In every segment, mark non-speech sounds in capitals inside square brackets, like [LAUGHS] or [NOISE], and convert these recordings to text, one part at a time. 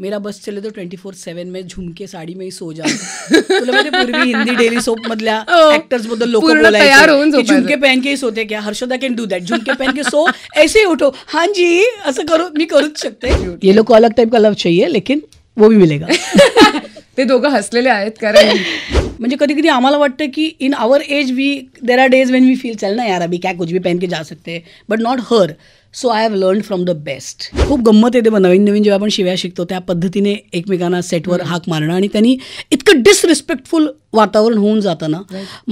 मेरा बस चले तो ट्वेंटी फोर सेवन में झुमके साडी में ही सो जा पूर्वी हिंदी डेली सोप झुमके पहन के सोते क्या हर्षदा कैन डू दैट झुमके पहन के सो ऐसे उठो हाँ जी ऐसा करो मैं करूच सकते ये लोग को अलग टाइप का लव चाहिए लेकिन वो भी मिलेगा [LAUGHS] ते दोघं हसलेले आहेत कारण [LAUGHS] म्हणजे कधी कधी आम्हाला वाटतं की in our age we there are days when we feel चल ना यार अभि क्या कुछ भी पहन के जा सकते but not her so I have learn from the best खूप गंमत येते मग नवीन नवीन जेव्हा आपण शिव्या शिकतो त्या पद्धतीने एकमेकांना सेटवर हाक मारणं आणि त्यांनी इतकं डिसरिस्पेक्टफुल वातावरण होऊन जातं ना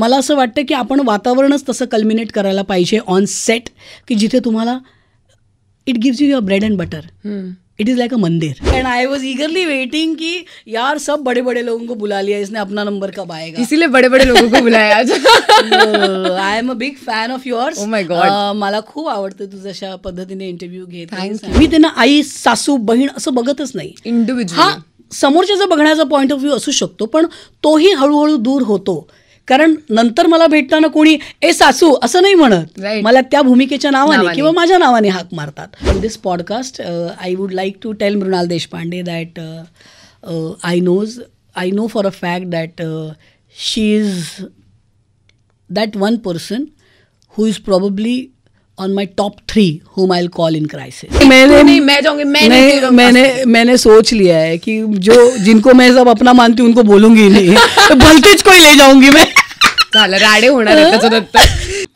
मला असं वाटतं की आपण वातावरणच तसं कल्मिनेट करायला पाहिजे ऑन सेट की जिथे तुम्हाला it gives you your bread and butter it is like a mandir and I was eagerly waiting की यार सब बड़े बड़े लोगों को बुला लिया इसने अपना नंबर कब आएगा इसीलिए बड़े बड़े लोगों को बुलाया I am a big fan of yours मला खूप आवडतं तुझं अशा पद्धतीने इंटरव्ह्यू घेत मी त्यांना आई सासू बहीण असं बघतच नाही इंडिव्हिज्युअल समोरच्या बघण्याचा पॉईंट ऑफ व्ह्यू असू शकतो पण तोही हळूहळू दूर होतो कारण नंतर मला भेटताना कोणी ए सासू असं नाही म्हणत मला त्या भूमिकेच्या नावाने किंवा माझ्या नावाने हाक मारतात this podcast I would like to tell Mrunal Deshpande that I knows I know for a fact that she is that one person who is probably on my top three whom I call in crisis मैंने तो नहीं, मैं जाऊंगी मैं नहीं, नहीं मैंने मैंने सोच लिया है कि जो जिनको मैं सब अपना मानती हूँ उनको बोलूंगी नहीं भलतेज [LAUGHS] तो को ही ले जाऊंगी मैं झालं राडे होणार त्याचं दत्त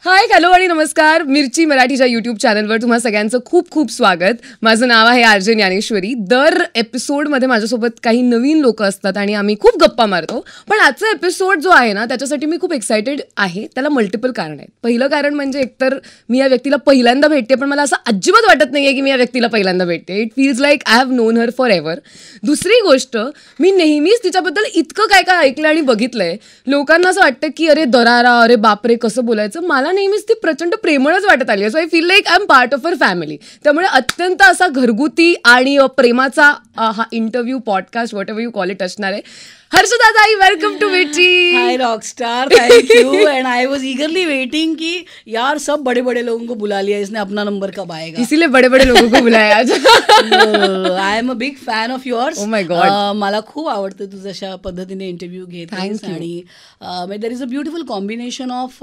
हाय हॅलो आणि नमस्कार मिरची मराठीच्या यूट्यूब चॅनलवर तुम्हा सगळ्यांचं खूप खूप स्वागत माझं नाव आहे आर जे ज्ञानेश्वरी दर एपिसोडमध्ये माझ्यासोबत काही नवीन लोक असतात आणि आम्ही खूप गप्पा मारतो पण आजचा एपिसोड जो आहे ना त्याच्यासाठी मी खूप एक्सायटेड आहे त्याला मल्टिपल कारण आहेत पहिलं कारण म्हणजे एकतर मी या व्यक्तीला पहिल्यांदा भेटते पण मला असं अजिबात वाटत नाही आहे की मी या व्यक्तीला पहिल्यांदा भेटते it feels like I have known her forever दुसरी गोष्ट मी नेहमीच तिच्याबद्दल इतकं काय काय ऐकलं आणि बघितलं आहे लोकांना असं वाटतं की अरे दरारा अरे बापरे कसं बोलायचं मला नेहमीच ती प्रचंड प्रेमळच वाटत आली so I feel like I am part of our family त्यामुळे अत्यंत असा घरगुती आणि प्रेमाचा हा interview podcast whatever you call it असणार आहे दादा आई वेलकम टू विची hi rockstar thank you and I was eagerly waiting की यार सब बड़े बड़े लोगों को बुला लिया इसने अपना नंबर कब आएगा इसीलिए बड़े बड़े लोगों को बुलाया आज I am oh a big fan of yours my god मला खूप आवडतं तुझं अशा पद्धतीने इंटरव्ह्यू घेत आणि there is a beautiful combination of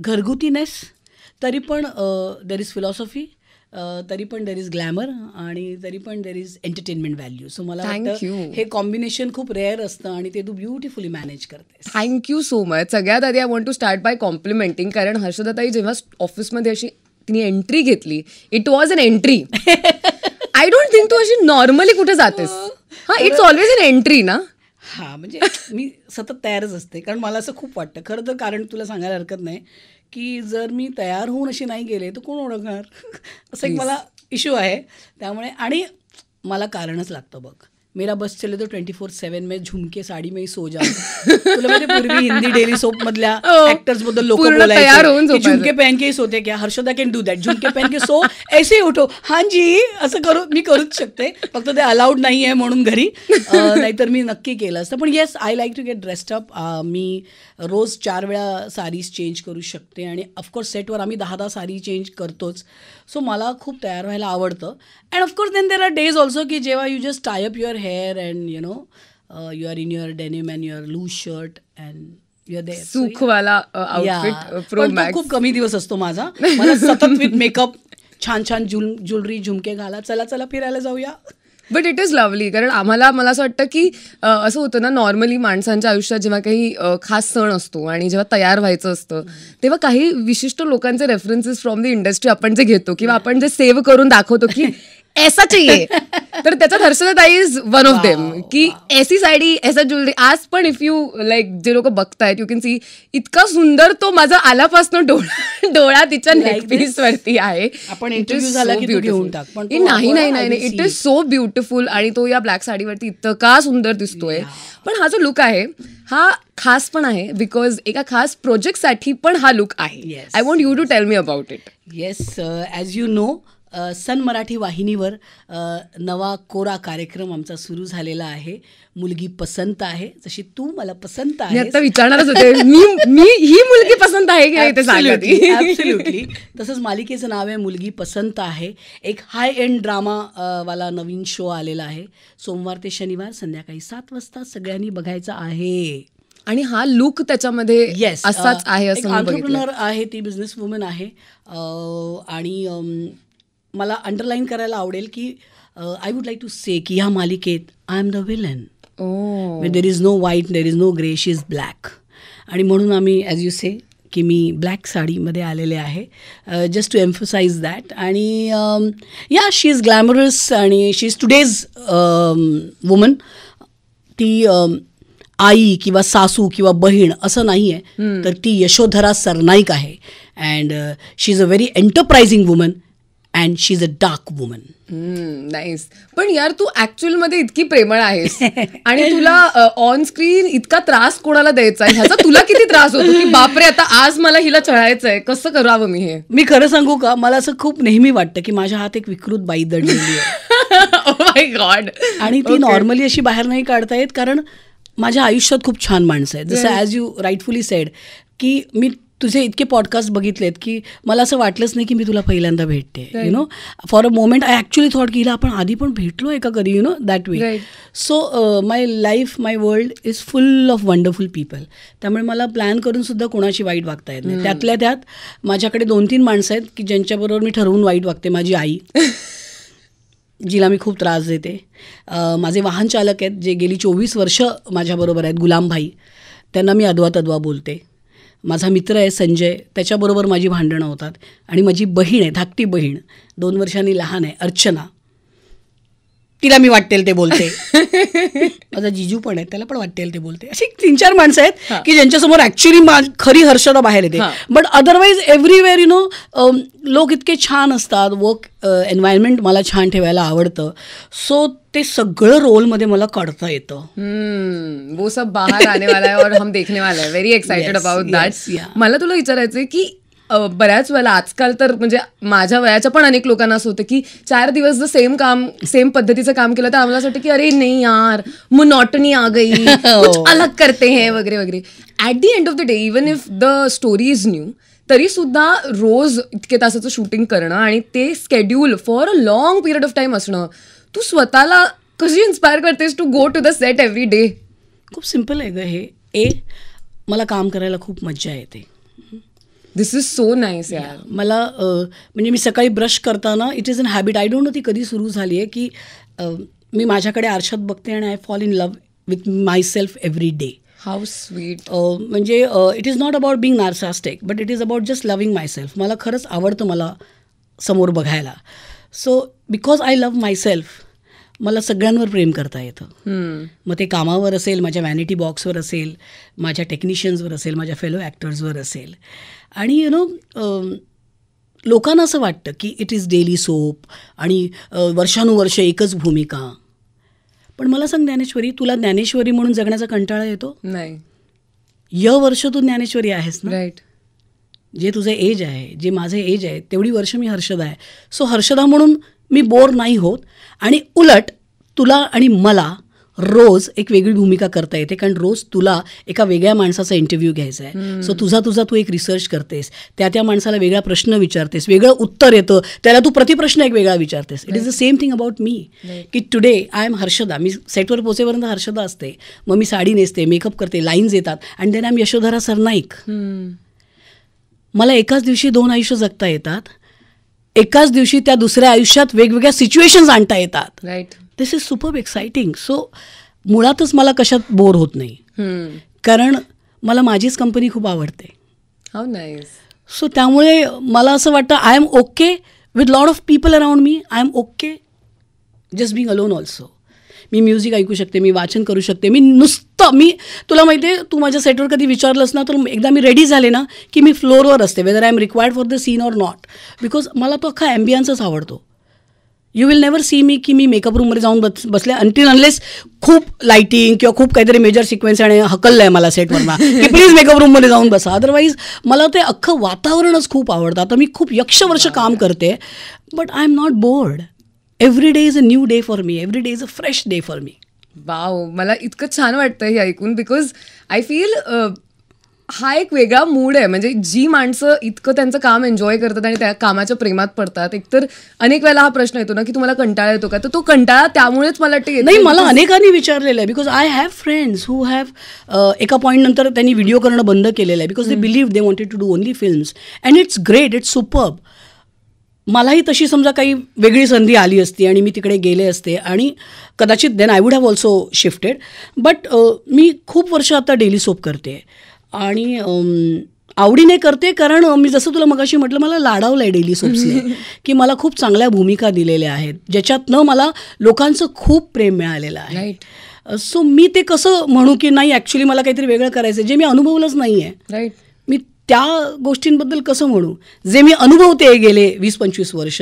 घरगुतीनेस तरी पण देर इज फिलॉसॉफी तरी पण देर इज ग्लॅमर आणि तरी पण there is entertainment value so मला वाटतं हे कॉम्बिनेशन खूप रेअर असतं आणि ते तू ब्युटिफुली मॅनेज करते थँक्यू सो मच सगळ्यात आधी I want to start by complimenting कारण हर्षदाताई जेव्हा ऑफिसमध्ये अशी तिने एंट्री घेतली it was an entry I don't think तू अशी नॉर्मली कुठे जातेस हा इट्स ऑलवेज अन एंट्री ना हां म्हणजे मी सतत तयारच असते कारण मला असं खूप वाटतं खरं तर कारण तुला सांगायला हरकत नाही की जर मी तयार होऊन अशी नाही गेले तर कोण ओळखणार [LAUGHS] असं एक मला इश्यू आहे त्यामुळे आणि मला कारणच लागतं बघ मेरा बस चले तो ट्वेंटी फोर सेवन में झुमके साडी में ही सो जा पूर्वी हिंदी डेली सोप मधल्या एक्टर्स [LAUGHS] बद्दल लोक झुमके पहन के ही सोते क्या हर्षदा कॅन डू दॅट झुमके पहन के सो ऐसे उठो हां जी असं करू मी करूच शकते फक्त ते अलाउड नाही आहे म्हणून घरी नाहीतर मी नक्की केलं असतं पण yes I like to get dressed up मी रोज चार वेळा सारीज चेंज करू शकते आणि ऑफकोर्स सेटवर आम्ही दहा दहा सारी चेंज करतोच सो मला खूप तयार व्हायला आवडतं and of course then there are days also की जेव्हा you just tie up your hair and you know you are in your denim and your loose shirt and खूप कमी दिवस असतो माझा मला सतत विथ मेकअप छान छान ज्वेलरी झुमके घाला चला चला फिरायला जाऊया बट इट इज लवली कारण आम्हाला मला असं वाटतं की असं होतं ना नॉर्मली माणसांच्या आयुष्यात जेव्हा काही खास सण असतो आणि जेव्हा तयार व्हायचं असतं तेव्हा काही विशिष्ट लोकांचे रेफरन्सेस फ्रॉम द इंडस्ट्री आपण जे घेतो किंवा आपण जे सेव्ह करून दाखवतो की [LAUGHS] ऐसा चाहिए [LAUGHS] तर त्याचा Harshada is one of them की एसी साडी एसा ज्वेलरी आज पण इफ यू लाईक जे लोक बघतायत यू कॅन सी इतका सुंदर तो माझा आलापासनं डोळा [LAUGHS] डोळा तिच्या नेकपीस वरती आहे आपण इट इज ब्युटिफुल नाही नाही नाही इट इज सो ब्युटिफुल आणि तो या ब्लॅक साडीवरती इतका सुंदर दिसतोय पण हा जो लुक आहे हा खास पण आहे बिकॉज एका खास प्रोजेक्टसाठी पण हा लुक आहे I want you to tell me about it yes as you know Sun Marathi वाहिनीवर नवा कोरा कार्यक्रम आमचा सुरू झालेला आहे मुलगी पसंत आहे जशी तू मला पसंत आहे आता विचारणारच होते मी मी ही मुलगी पसंत आहे की तसंच मालिकेचं नाव आहे मुलगी पसंत आहे एक हाय एंड ड्रामा वाला नवीन शो आलेला आहे सोमवार ते शनिवार संध्याकाळी सात वाजता सगळ्यांनी बघायचा आहे आणि हा लुक त्याच्यामध्ये येस असाच आहे असं आहे ती बिझनेस वुमन आहे आणि मला अंडरलाईन करायला आवडेल की I would like to say की ह्या मालिकेत I am the villain there is no white there is no grey she is black आणि म्हणून आम्ही ॲज यू से की मी ब्लॅक साडीमध्ये आलेले आहे जस्ट टू एम्फसाईज दॅट आणि या शी इज ग्लॅमरस आणि शी इज टुडेज वुमन ती आई किंवा सासू किंवा बहीण असं नाही आहे तर ती यशोधरा सरनाईक आहे and she is a very enterprising woman and she is a dark woman nice पण यार तू ऍक्च्युअल मध्ये इतकी प्रेमळ आहेस [LAUGHS] आणि तुला ऑन स्क्रीन इतका त्रास कोणाला द्यायचा ह्याचा तुला किती त्रास होतो की बापरे आता आज मला हिला चढायचंय कसं करावं मी हे मी खरं सांगू का मला असं खूप नेहमी वाटतं की माझ्या हात एक विकृत बाई दडलेली आहे माय [LAUGHS] गॉड oh आणि ती नॉर्मली अशी बाहेर नाही काढता येत कारण माझ्या आयुष्यात खूप छान माणसं आहेत जसं ॲज यू राईटफुली सेड की मी तुझे इतके पॉडकास्ट बघितलेत की मला असं वाटलंच नाही की मी तुला पहिल्यांदा भेटते you know for a moment I actually thought की आपण आधी पण भेटलो एका कधी you know that way so my life my world is full of wonderful people त्यामुळे मला प्लॅन करून सुद्धा कोणाशी वाईट वागता येत नाही hmm. त्यातल्या त्यात माझ्याकडे दोन तीन माणसं आहेत की ज्यांच्याबरोबर मी ठरवून वाईट वागते माझी आई [LAUGHS] जिला मी खूप त्रास देते माझे वाहन चालक आहेत जे गेली चोवीस वर्ष माझ्याबरोबर आहेत गुलामभाई त्यांना मी अद्वा तद्वा बोलते माझा मित्र आहे संजय त्याच्याबरोबर माझी भांडणं होतात आणि माझी बहीण आहे धाकटी बहीण दोन वर्षांनी लहान आहे अर्चना तिला मी वाटेल ते बोलते [LAUGHS] माझा जिजू पण आहे त्याला पण वाटेल ते बोलते अशी तीन चार माणसं आहेत की ज्यांच्यासमोर ऍक्च्युली खरी हर्षदा बाहेर येते but otherwise everywhere you know लोक इतके छान असतात वर्क एन्व्हायरमेंट uh, मला छान ठेवायला आवडतं सो ते सगळं मध्ये मला काढता येतं वो सब बाहेर आने वाला हम देखने व्हेरी एक्साइटेड अबाउट दॅट मला तुला विचारायचंय की बऱ्याच वेळेला आजकाल तर म्हणजे माझ्या वयाच्या पण अनेक लोकांना असं होतं की चार दिवस जर सेम काम सेम पद्धतीचं काम केलं तर आम्हाला असं वाटतं की अरे नाही यार मुनॉटनी आ गई [LAUGHS] कुछ हो. अलग करते हैं वगैरे वगैरे at the end of the day even if the story is new तरी सुद्धा रोज इतके तासाचं शूटिंग करणं आणि ते schedule for a long period of time असणं तू स्वतःला कशी इन्स्पायर करतेस to go to the set every day खूप सिम्पल आहे ग हे ए मला काम करायला खूप मज्जा येते दिस इज सो नाईस या मला म्हणजे मी सकाळी ब्रश करताना it is an habit I don't know ती कधी सुरू झाली आहे की मी माझ्याकडे आरशात बघते आणि I fall in love with myself every day how sweet म्हणजे it is not about being narcissistic but it is about just loving myself मला खरंच आवडतं मला समोर बघायला so because I love myself मला सगळ्यांवर प्रेम करता येतं मग ते कामावर असेल माझ्या वॅनिटी बॉक्सवर असेल माझ्या टेक्निशियन्सवर असेल माझ्या फेलो ॲक्टर्सवर असेल आणि यु नो लोकांना असं वाटतं की इट इज डेली सोप आणि वर्षानुवर्ष एकच भूमिका पण मला सांग ज्ञानेश्वरी तुला ज्ञानेश्वरी म्हणून जगण्याचा कंटाळा येतो नाही य वर्ष तू ज्ञानेश्वरी आहेस ना राईट जे तुझं एज आहे जे माझं एज आहे तेवढी वर्ष मी हर्षदा आहे सो हर्षदा म्हणून मी बोर नाही होत आणि उलट तुला आणि मला रोज एक वेगळी भूमिका करता येते कारण रोज तुला एका वेगळ्या माणसाचा इंटरव्ह्यू घ्यायचा आहे सो तुझा तुझा तू एक रिसर्च करतेस त्या त्या माणसाला वेगळा प्रश्न विचारतेस वेगळं उत्तर येतं त्याला तू प्रतिप्रश्न एक वेगळा विचारतेस it is the same thing about me की टुडे आय एम हर्षदा मी सेटवर पोचेपर्यंत हर्षदा असते मग मी साडी नेसते मेकअप करते लाईन्स येतात and then I am Yashodhara Sarnaik मला एकाच दिवशी दोन आयुष्य जगता येतात एकाच दिवशी त्या दुसऱ्या आयुष्यात वेगवेगळ्या सिच्युएशन्स आणता येतात right this is super exciting so मुळातच मला कशात बोर होत नाही कारण मला माझीच कंपनी खूप आवडते हो सो त्यामुळे मला असं वाटतं I am okay with lot of people around me I am okay just being alone also मी म्युझिक ऐकू शकते मी वाचन करू शकते मी नुसतं मी तुला माहिती आहे तू माझ्या सेटवर कधी विचारलंस ना तर एकदा मी रेडी झाले ना की मी फ्लोअरवर असते whether I am required for the scene or not because मला तो अख्खा ॲम्बियन्सच आवडतो यू विल नेवर सी मी की मी मेकअप रूममध्ये जाऊन बस बसले अंटील अनलेस खूप लाईटिंग किंवा खूप काहीतरी मेजर सिक्वेन्स आणि हकललं आहे मला सेटवरना की प्लीज मेकअप रूममध्ये जाऊन बसा अदरवाईज मला ते अख्खं वातावरणच खूप आवडतं आता मी खूप यक्ष वर्ष काम करते but I am not bored every day is a new day for me every day is a fresh day for me wow मला इतकं छान वाटतं हे ऐकून बिकॉज आय फील हा एक वेगळा मूड आहे म्हणजे जी माणसं इतकं त्यांचं काम एन्जॉय करतात आणि त्या कामाच्या प्रेमात पडतात एकतर अनेक वेळेला हा प्रश्न येतो ना की तुम्हाला कंटाळा येतो का तर तो कंटाळा त्यामुळेच मला वाटते नाही मला अनेकांनी विचारलेलं आहे because I have friends who have एका पॉईंट नंतर त्यांनी व्हिडिओ करणं बंद केलेलं आहे because they believe they wanted to do only films and it's great it's super मलाही तशी समजा काही वेगळी संधी आली असती आणि मी तिकडे गेले असते आणि कदाचित then I would have also shifted but मी खूप वर्ष आता डेली सोप करते आणि आवडीने करते कारण मी जसं तुला मगाशी म्हटलं मला लाडावलं आहे डेली सोपचे की मला खूप चांगल्या भूमिका दिलेल्या आहेत ज्याच्यातनं मला लोकांचं खूप प्रेम मिळालेलं आहे सो मी ते कसं म्हणू की नाही ॲक्च्युली मला काहीतरी वेगळं करायचं जे मी अनुभवलंच नाही आहे राईट त्या गोष्टींबद्दल कसं म्हणू जे मी अनुभवते गेले वीस पंचवीस वर्ष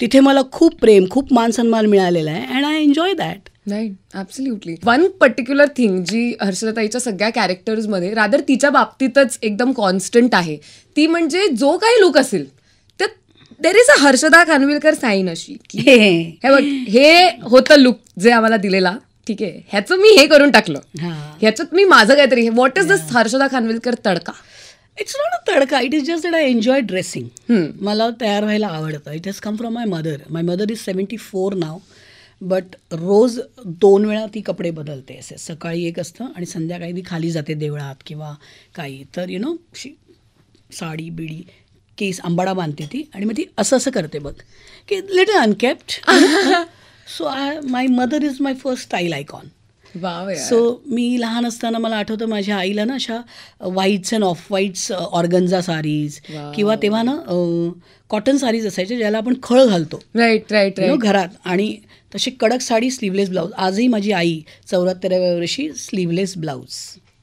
तिथे मला खूप प्रेम खूप मान सन्मान मिळालेला आहे and I enjoy that right absolutely one particular thing जी हर्षलताईच्या सगळ्या कॅरेक्टर्समध्ये रादर तिच्या बाबतीतच एकदम कॉन्स्टंट आहे ती म्हणजे जो काही लुक असेल तर there is a Harshada Khanvilkar sign अशी हे बघ हे होतं लुक जे आम्हाला दिलेला ठीक आहे ह्याचं मी हे करून टाकलं ह्याच्यात मी माझं काहीतरी what is this Harshada Khanvilkar tadka it's not a tadka it is just that I enjoy dressing मला तयार व्हायला आवडतं it has come from my mother my mother is seventy four now but रोज दोन वेळा ती कपडे बदलते असे सकाळी एक असतं आणि संध्याकाळी ती खाली जाते देवळात किंवा काही तर यु नो शी साडी बिडी केस आंबाडा बांधते ती आणि मग ती असं असं करते बघ की little unkempt so I my mother is my first style icon so मी लहान असताना मला आठवतं माझ्या आईला ना अशा whites and off whites organza saris किंवा तेव्हा ना कॉटन सारीज असायच्या ज्याला आपण खळ घालतो राईट राईट घरात आणि तशी कडक साडी स्लीवलेस ब्लाऊज आजही माझी आई चौऱ्याहत्तराव्या वर्षी स्लीवलेस ब्लाऊज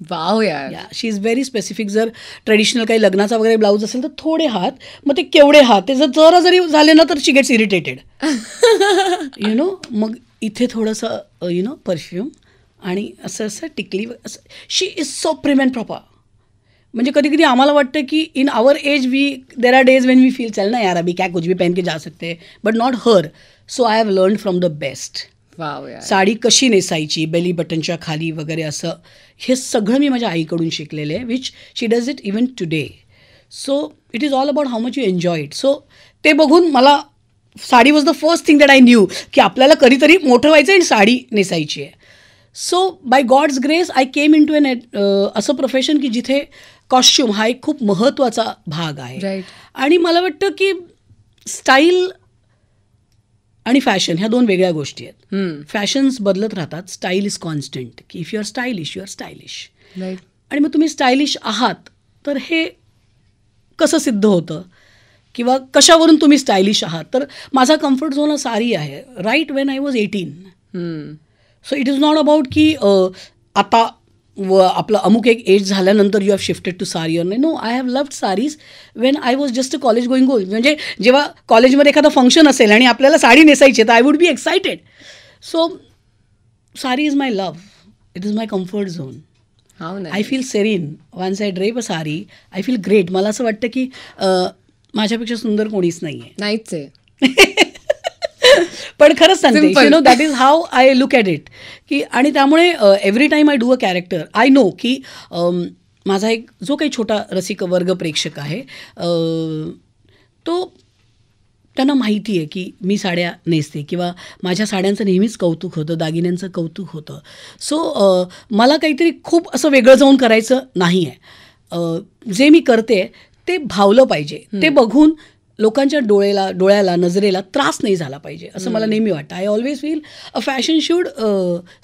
वाव यार शी इज व्हेरी स्पेसिफिक जर ट्रेडिशनल काही लग्नाचा वगैरे ब्लाऊज असेल तर थोडे हात मग ते केवढे हात ते जर जरा जरी झाले ना तर she gets irritated you know मग इथे थोडंसं यु नो परफ्यूम आणि असं असं टिकली she is so prim and proper म्हणजे कधी कधी आम्हाला वाटतं की in our age we there are days when we feel चल ना यार अभी क्या कुछ भी पहन के जा सकते but not her so I have learn from the best sari कशी नेसायची बेली बटनच्या खाली वगैरे असं हे सगळं मी माझ्या आईकडून शिकलेलं आहे which she does it even today so it is all about how much you enjoy it so ते बघून मला sari was the first thing that I knew की आपल्याला कधीतरी मोठं व्हायचं आणि साडी नेसायची आहे so by god's grace I came into an असं प्रोफेशन की जिथे कॉस्ट्युम हा एक खूप महत्वाचा भाग आहे आणि मला वाटतं की स्टाईल आणि फॅशन ह्या दोन वेगळ्या गोष्टी आहेत फॅशन्स बदलत राहतात स्टाईल इज कॉन्स्टंट की if you are stylish you are stylish आणि मग तुम्ही स्टायलिश आहात तर हे कसं सिद्ध होतं किंवा कशावरून तुम्ही स्टायलिश आहात तर माझा कम्फर्ट झोन सारी आहे right when I was eighteen so it is not about की आता व आपलं अमुक एक एज झाल्यानंतर you have shifted to sari or no I have loved saris when I was just a college going girl म्हणजे जेव्हा कॉलेजमध्ये एखादं फंक्शन असेल आणि आपल्याला साडी नेसायची तर I would be excited so sari is my love it is my comfort zone I feel serene once I drape a sari I feel great मला असं वाटतं की uh, माझ्यापेक्षा सुंदर कोणीच नाही आहे नाहीच आहे [LAUGHS] पण खरंच सांगते you know that is how I look at it की आणि त्यामुळे every time I do a character I know की माझा एक जो काही छोटा रसिक वर्ग प्रेक्षक आहे तो त्यांना माहिती आहे की मी साड्या नेसते किंवा माझ्या साड्यांचं नेहमीच कौतुक होतं दागिन्यांचं कौतुक होतं सो मला काहीतरी खूप असं वेगळं जाऊन करायचं नाही आहे जे मी करते ते भावलं पाहिजे ते बघून लोकांच्या डोळेला डोळ्याला नजरेला त्रास नाही झाला पाहिजे असं मला नेहमी वाटतं I always feel a fashion should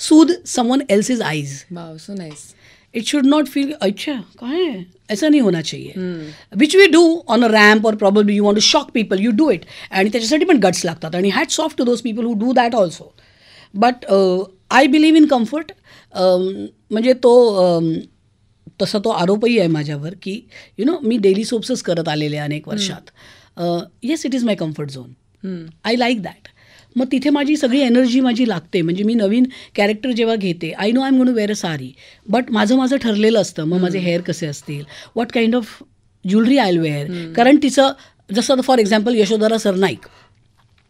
suit someone else is eyes it should not feel अच्छा काय ऐसा नाही होना चाहिए which we do on a ramp or problem you want to shock people you do it आणि त्याच्यासाठी पण guts लागतात आणि हॅट सॉफ्ट to those people who do that also but I believe in comfort म्हणजे तो um, तसा तो आरोपही आहे माझ्यावर की यु नो मी डेली सोप्सच करत आलेले अनेक वर्षात yes it is my comfort zone I like that मग तिथे माझी सगळी एनर्जी माझी लागते म्हणजे मी नवीन कॅरेक्टर जेव्हा घेते I know I am gonna wear a sari but माझं माझं ठरलेलं असतं मग माझे हेअर कसे असतील what kind of jewellery I wear कारण तिचं जसं for example Yashodhara Sarnaik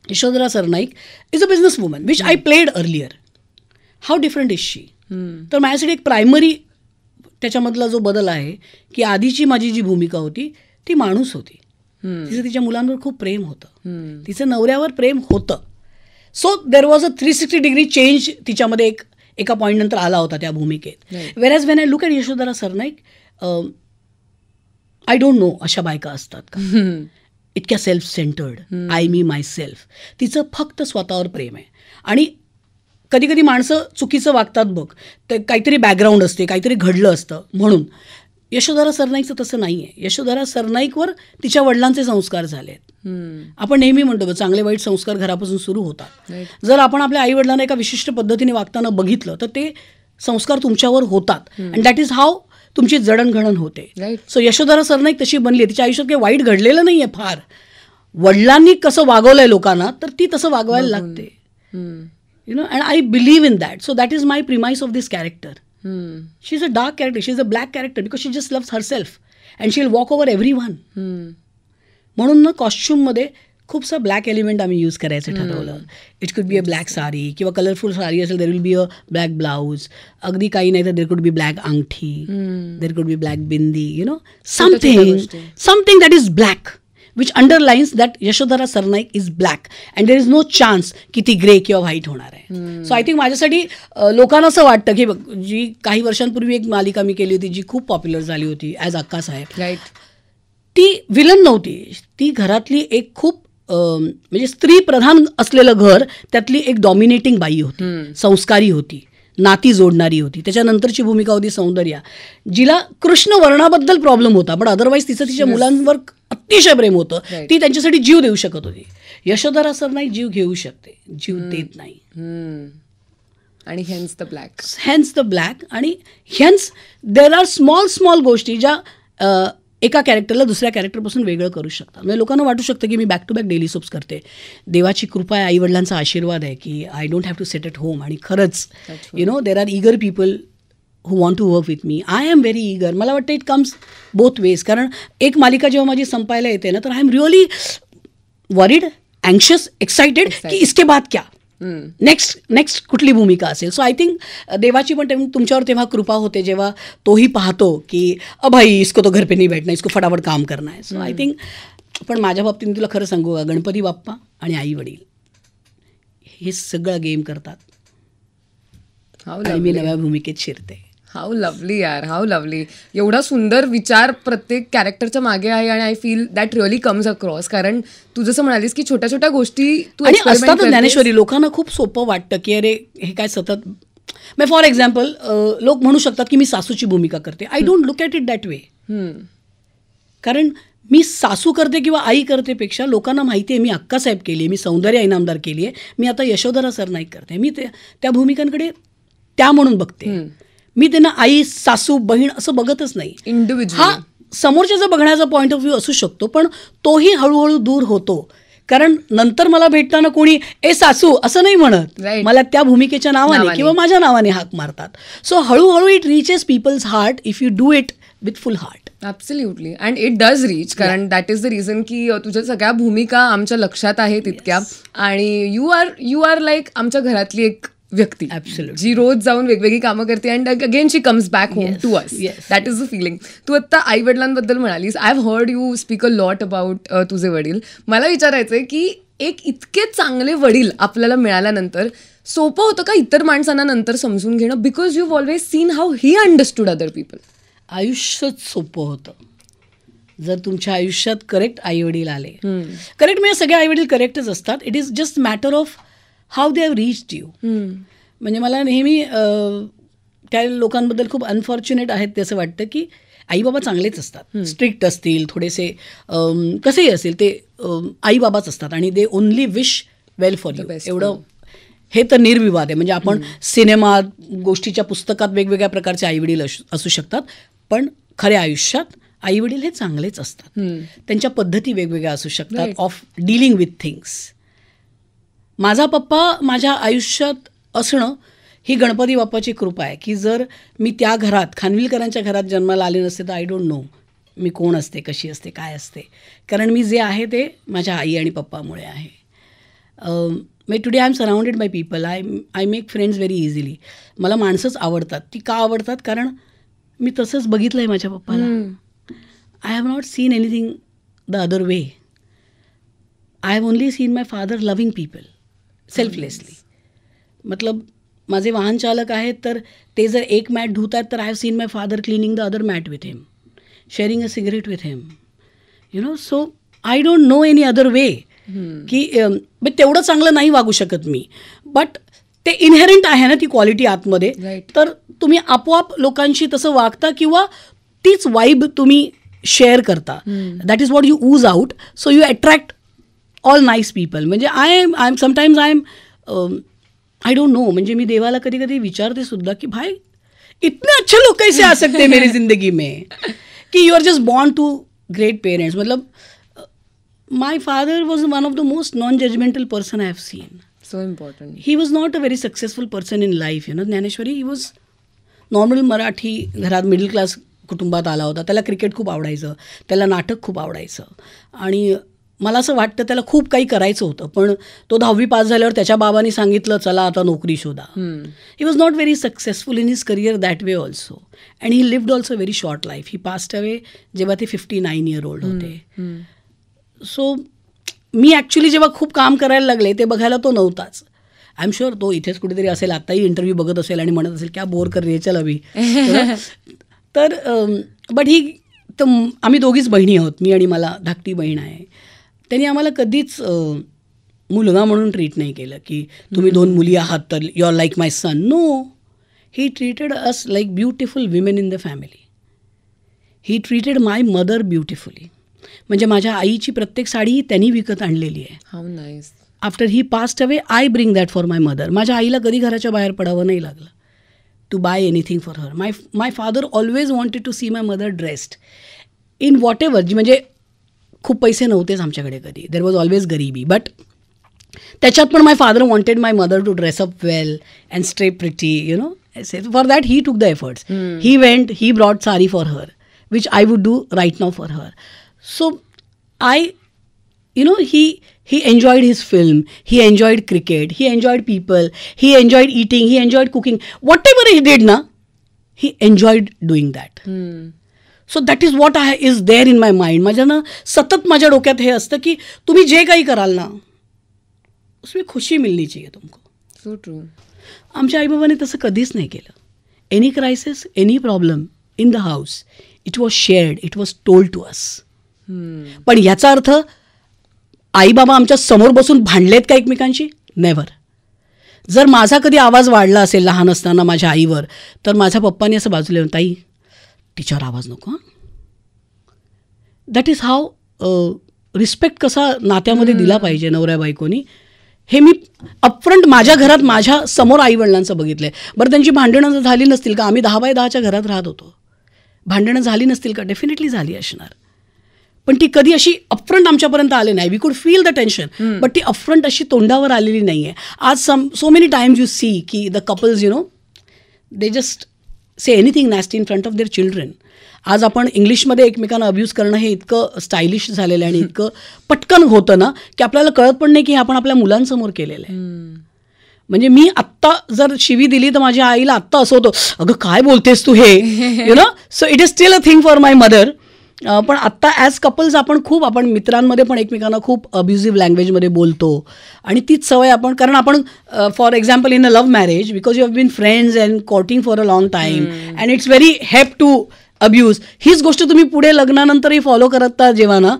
Yashodhara Sarnaik is a business woman which I played earlier how different is she तर माझ्यासाठी एक प्रायमरी त्याच्यामधला जो बदल आहे की आधीची माझी जी भूमिका होती ती माणूस होती तिचं तिच्या मुलांवर खूप प्रेम होतं तिचं नवऱ्यावर प्रेम होतं so there was a three sixty degree change तिच्यामध्ये एक एका पॉईंट नंतर आला होता त्या भूमिकेत as when I look at Yashodhara Sarnaik I don't know अशा बायका असतात का इतक्या self centred I me myself तिचं फक्त स्वतःवर प्रेम आहे आणि कधी कधी माणसं चुकीचं वागतात बघ तर काहीतरी बॅकग्राऊंड असते काहीतरी घडलं असतं म्हणून यशोधरा सरनाईकचं तसं नाही आहे यशोधरा सरनाईकवर तिच्या वडिलांचे संस्कार झाले आपण नेहमी म्हणतो चांगले वाईट संस्कार घरापासून सुरू होतात जर आपण आपल्या आई वडिलांना एका विशिष्ट पद्धतीने वागताना बघितलं तर ते संस्कार तुमच्यावर होतात अँड दॅट इज हाव तुमची जडणघडण होते सो यशोधरा सरनाईक तशी बनली तिच्या आयुष्यात काही वाईट घडलेलं नाही आहे फार वडिलांनी कसं वागवलंय लोकांना तर ती तसं वागवायला लागते you know and I believe in that so that is my premise of this character she is dark character she is a black character because she just loves herself and she will walk over everyone म्हणून ना कॉस्ट्युममध्ये खूपसा black element आम्ही use करायचं hmm. ठरवलं it could be a black sari किंवा colourful sari असेल there will be a black blouse अगदी काही नाही तर देर कुड बी ब्लॅक अंगठी there could be black bindi you know something something that is black which underlines that Yashodhara Sarnaik is black and there is no chance की ती grey किंवा white होणार आहे सो आय थिंक माझ्यासाठी लोकांना असं वाटतं की जी काही वर्षांपूर्वी एक मालिका मी केली होती जी खूप पॉप्युलर झाली होती ॲज अक्का साहेब राईट ती विलन नव्हती ती घरातली एक खूप म्हणजे स्त्री प्रधान असलेलं घर त्यातली एक डॉमिनेटिंग बाई होती संस्कारी होती नाती जोडणारी होती त्याच्यानंतरची भूमिका होती सौंदर्या जिला कृष्ण वर्णाबद्दल प्रॉब्लेम होता पण अदरवाईज तिचं तिच्या मुलांवर अतिशय प्रेम होतं ती त्यांच्यासाठी जीव देऊ शकत होती यशोधरा सर नाही जीव घेऊ शकते जीव देत नाही आणि hence the black hence the black आणि hence there are small small गोष्टी ज्या एका कॅरेक्टरला दुसऱ्या कॅरेक्टरपासून वेगळं करू शकता म्हणजे लोकांना वाटू शकतं की मी back to back daily soaps करते देवाची कृपा आहे आईवडिलांचा आशीर्वाद आहे की I don't have to sit at home आणि खरंच you know there are eager people who want to work with me I am very eager मला वाटतं इट कम्स बोथ वेज कारण एक मालिका जेव्हा माझी संपायला येते ना तर I am really worried anxious excited की इसके बाद क्या नेक्स्ट नेक्स्ट कुठली भूमिका असेल सो आय थिंक देवाची पण तुमच्यावर तेव्हा कृपा होते जेव्हा तोही पाहतो की अ भाई इसको तो घर पे नाही भेटणार इसको फटाफट काम करणार आहे सो आय थिंक पण माझ्या बाबतीत तुला खरं सांगू का गणपती बाप्पा आणि आई वडील हे सगळं गेम करतात मी नव्या भूमिकेत शिरते हाऊ लवली यार हाऊ लवली एवढा सुंदर विचार प्रत्येक कॅरेक्टरच्या मागे आहे आणि I feel that really comes across कारण तू जसं म्हणालीस की छोट्या छोट्या गोष्टी तू असतात ज्ञानेश्वरी लोकांना खूप सोपं वाटतं की अरे हे काय सतत मग फॉर एक्झाम्पल लोक म्हणू शकतात की मी सासूची भूमिका करते I don't look at it that way कारण मी सासू करते किंवा आई करते पेक्षा लोकांना माहिती आहे मी अक्कासाहेब केली मी सौंदर्य इनामदार केली आहे मी आता यशोधरा सर सरनाईक करते मी त्या भूमिकांकडे त्या म्हणून बघते मी त्यांना आई सासू बहीण असं बघतच नाही इंडिव्हिज्युअल हा समोरच्याचा बघण्याचा पॉईंट ऑफ व्ह्यू असू शकतो पण तोही हळूहळू दूर होतो कारण नंतर मला भेटताना कोणी ए सासू असं नाही म्हणत मला त्या भूमिकेच्या नावाने किंवा माझ्या नावाने हाक मारतात सो हळूहळू it reaches people's heart if you do it with full heart absolutely and it does reach कारण दॅट इज द रिझन की तुझ्या सगळ्या भूमिका आमच्या लक्षात आहेत तितक्या आणि you are you are like आमच्या घरातली एक व्यक्ती जी रोज जाऊन वेगवेगळी कामं करते and again she comes back home to us that is the feeling तू आत्ता आई वडिलांबद्दल म्हणालीस I have heard you speak a lot about तुझे वडील मला विचारायचे की एक इतके चांगले वडील आपल्याला मिळाल्यानंतर सोपं होतं का इतर माणसांना नंतर समजून घेणं because you always seen how he understood other people आयुष्यच सोपं होतं जर तुमच्या आयुष्यात करेक्ट आई वडील आले करेक्ट म्हणजे सगळे वडील करेक्टच असतात it is just matter of how they have reached you म्हणजे मला नेहमी त्या लोकांबद्दल खूप अनफॉर्च्युनेट आहेत ते असं वाटतं की आई बाबा चांगलेच असतात स्ट्रिक्ट hmm. असतील थोडेसे कसेही असेल ते आई बाबाच असतात आणि they only wish well for you एवढं हे तर निर्विवाद आहे म्हणजे आपण hmm. सिनेमा गोष्टीच्या पुस्तकात वेगवेगळ्या प्रकारचे आईवडील असू शकतात पण खऱ्या आयुष्यात आईवडील हे चांगलेच असतात hmm. त्यांच्या पद्धती वेगवेगळ्या असू शकतात ऑफ डीलिंग विथ थिंग्स माझा पप्पा माझ्या आयुष्यात असणं ही गणपती बाप्पाची कृपा आहे की जर मी त्या घरात खानविलकरांच्या घरात जन्माला आले नसते तर आय डोंट नो मी कोण असते कशी असते काय असते कारण मी जे आहे ते माझ्या आई आणि पप्पामुळे आहे मे today I am surrounded by people I I make friends very easily मला माणसंच आवडतात ती का आवडतात कारण मी तसंच बघितलं आहे माझ्या पप्पाला I have not seen anything the other way I have only seen my father loving people selflessly मतलब माझे वाहन चालक आहेत तर ते जर एक मॅट धुतात तर I have seen my father cleaning the other mat with him sharing a cigarette with him you know so I don't know any other way की um, तेवढं चांगलं नाही वागू शकत मी बट ते इनहेरंट आहे ना ती क्वालिटी आतमध्ये तर तुम्ही आपोआप लोकांशी तसं वागता किंवा तीच वाईब तुम्ही शेअर करता that is what you ooze out so you attract all nice people म्हणजे I am I am sometimes I am I don't know म्हणजे मी देवाला कधी कधी विचारते सुद्धा की भाई इतने अच्छे लोक कैसे आ सकते मेरी [LAUGHS] जिंदगी में की you are just born to great parents मतलब my father was one of the most non judgmental person I have seen so important he was not a very successful person in life you know Dnyaneshwari he was normal Marathi घरात middle class कुटुंबात आला होता त्याला cricket खूप आवडायचं त्याला नाटक खूप आवडायचं आणि मला असं वाटतं त्याला खूप काही करायचं होतं पण तो दहावी पास झाल्यावर त्याच्या बाबांनी सांगितलं चला आता नोकरी शोधा he was not very successful in his career that way also and he lived also very short life he passed away जेव्हा ते फिफ्टी नाईन इयर ओल्ड होते सो मी ॲक्च्युली जेव्हा खूप काम करायला लागले ते बघायला तो नव्हताच आय एम शुअर तो इथेच कुठेतरी असेल आत्ताही इंटरव्ह्यू बघत असेल आणि म्हणत असेल क्या बोर कर चल हवी [LAUGHS] तर बट ही तर आम्ही दोघीच बहिणी आहोत मी आणि मला धाकटी बहीण आहे त्यांनी आम्हाला कधीच मुलगा म्हणून ट्रीट नाही केलं की तुम्ही दोन मुली आहात तर you are like my son no he treated us like beautiful women in the family he treated my mother beautifully म्हणजे माझ्या आईची प्रत्येक साडी त्यांनी विकत आणलेली आहे after he passed away I bring that for my mother माझ्या आईला कधी घराच्या बाहेर पडावं नाही लागलं to buy anything for her my my father always wanted to see my mother dressed in whatever जी म्हणजे खूप पैसे नव्हतेच आमच्याकडे कधी देर वॉज ऑलवेज गरीबी बट त्याच्यात पण my father wanted my mother to dress up well and pretty you know for that he took the efforts he went he brought sari for her which I would do right now for her so I you know he he enjoyed his film he enjoyed cricket he enjoyed people he enjoyed eating he enjoyed cooking what ever he died ना he enjoyed doing that so that is what I is there in my mind माझ्या ना सतत माझ्या डोक्यात हे असतं की तुम्ही जे काही कराल ना उसमें खुशी मिळणी चाहिए तुमको सो ट्रू आमच्या आईबाबाने तसं कधीच नाही केलं any crisis any problem in the house it was shared it was told to us पण याचा अर्थ आईबाबा आमच्या समोर बसून भांडलेत का एकमेकांशी नेव्हर जर माझा कधी आवाज वाढला असेल लहान असताना माझ्या आईवर तर माझ्या पप्पाने असं बाजूला ताई टीचर आवाज नको दॅट इज हाव रिस्पेक्ट कसा नात्यामध्ये दिला पाहिजे नवऱ्या बायकोनी हे मी अपफ्रंट माझ्या घरात माझ्या समोर आईवडिलांचं बघितलं आहे बरं त्यांची भांडणं झाली नसतील का आम्ही दहा बाय दहाच्या घरात राहत होतो भांडणं झाली नसतील का डेफिनेटली झाली असणार पण ती कधी अशी अपफ्रंट आमच्यापर्यंत आले नाही we could feel the tension but ती अपफ्रंट अशी तोंडावर आलेली नाही आहे आज some so many times you see की the couples you know they just say anything nasty in front of their children आज आपण इंग्लिशमध्ये एकमेकांना अब्यूज करणं हे इतकं स्टायलिश झालेलं आहे आणि इतकं [LAUGHS] पटकन होतं ना की आपल्याला कळत पण नाही की हे आपण आपल्या मुलांसमोर केलेलं आहे म्हणजे मी आत्ता जर शिवी दिली तर माझ्या आईला आत्ता असं होतं अगं काय बोलतेस तू हे you know so it is still a thing for my mother पण आत्ता ॲज कपल्स आपण खूप आपण मित्रांमध्ये पण एकमेकांना खूप अब्युझिव्ह लँग्वेजमध्ये बोलतो आणि तीच सवय आपण कारण आपण for example in a love marriage because you have been friends and courting for a long time and it's very hap to abuse हीच गोष्ट तुम्ही पुढे लग्नानंतरही फॉलो करत जेव्हा ना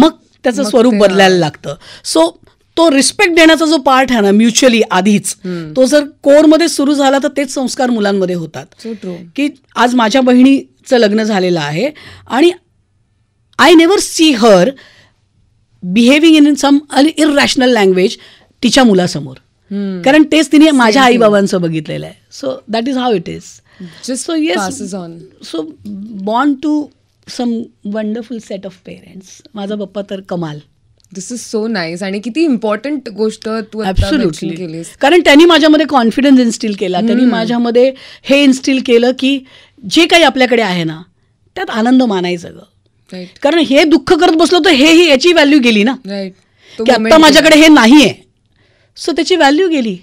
मग त्याचं स्वरूप बदलायला लागतं सो तो रिस्पेक्ट देण्याचा जो पार्ट आहे ना म्युच्युअली आधीच hmm. तो जर कोरमध्ये सुरू झाला तर तेच संस्कार मुलांमध्ये होतात की आज माझ्या बहिणीचं लग्न झालेलं आहे आणि I never see her behaving in some irrational language तिच्या मुलासमोर कारण तेच तिने माझ्या आई बाबांचं बघितलेलं आहे so that is how it is so yes on so born to some wonderful set of parents माझा पप्पा तर कमाल दिस इज सो नाईस आणि किती इम्पॉर्टंट गोष्ट तू केली कारण त्यांनी माझ्यामध्ये कॉन्फिडन्स इन्स्टिल केला त्यांनी माझ्यामध्ये हे इन्स्टिल केलं की जे काही आपल्याकडे आहे ना त्यात आनंद मानायचं गं कारण हे दुःख करत बसलो तर हेही याची व्हॅल्यू गेली ना की आता माझ्याकडे हे नाही आहे सो त्याची व्हॅल्यू गेली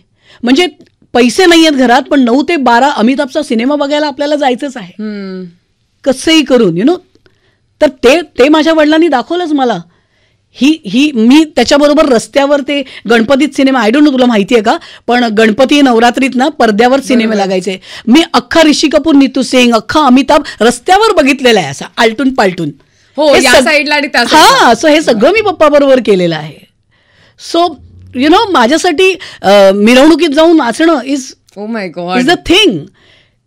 म्हणजे पैसे नाही आहेत घरात पण नऊ ते बारा अमिताभचा सिनेमा बघायला आपल्याला जायचंच आहे कसंही करून यु नो तर ते ते माझ्या वडिलांनी दाखवलंच मला ही ही मी त्याच्याबरोबर रस्त्यावर ते गणपतीत सिनेमा आय डोंट नो तुला माहिती आहे का पण गणपती नवरात्रीत ना पडद्यावर सिनेमे लागायचे मी अख्खा ऋषी कपूर नीतू सिंग अख्खा अमिताभ रस्त्यावर बघितलेला आहे असा आलटून पालटून हो साईडला आणि हा सो हे सगळं मी पप्पा बरोबर केलेलं आहे सो यु नो माझ्यासाठी मिरवणुकीत जाऊन वाचणं is oh my god is the thing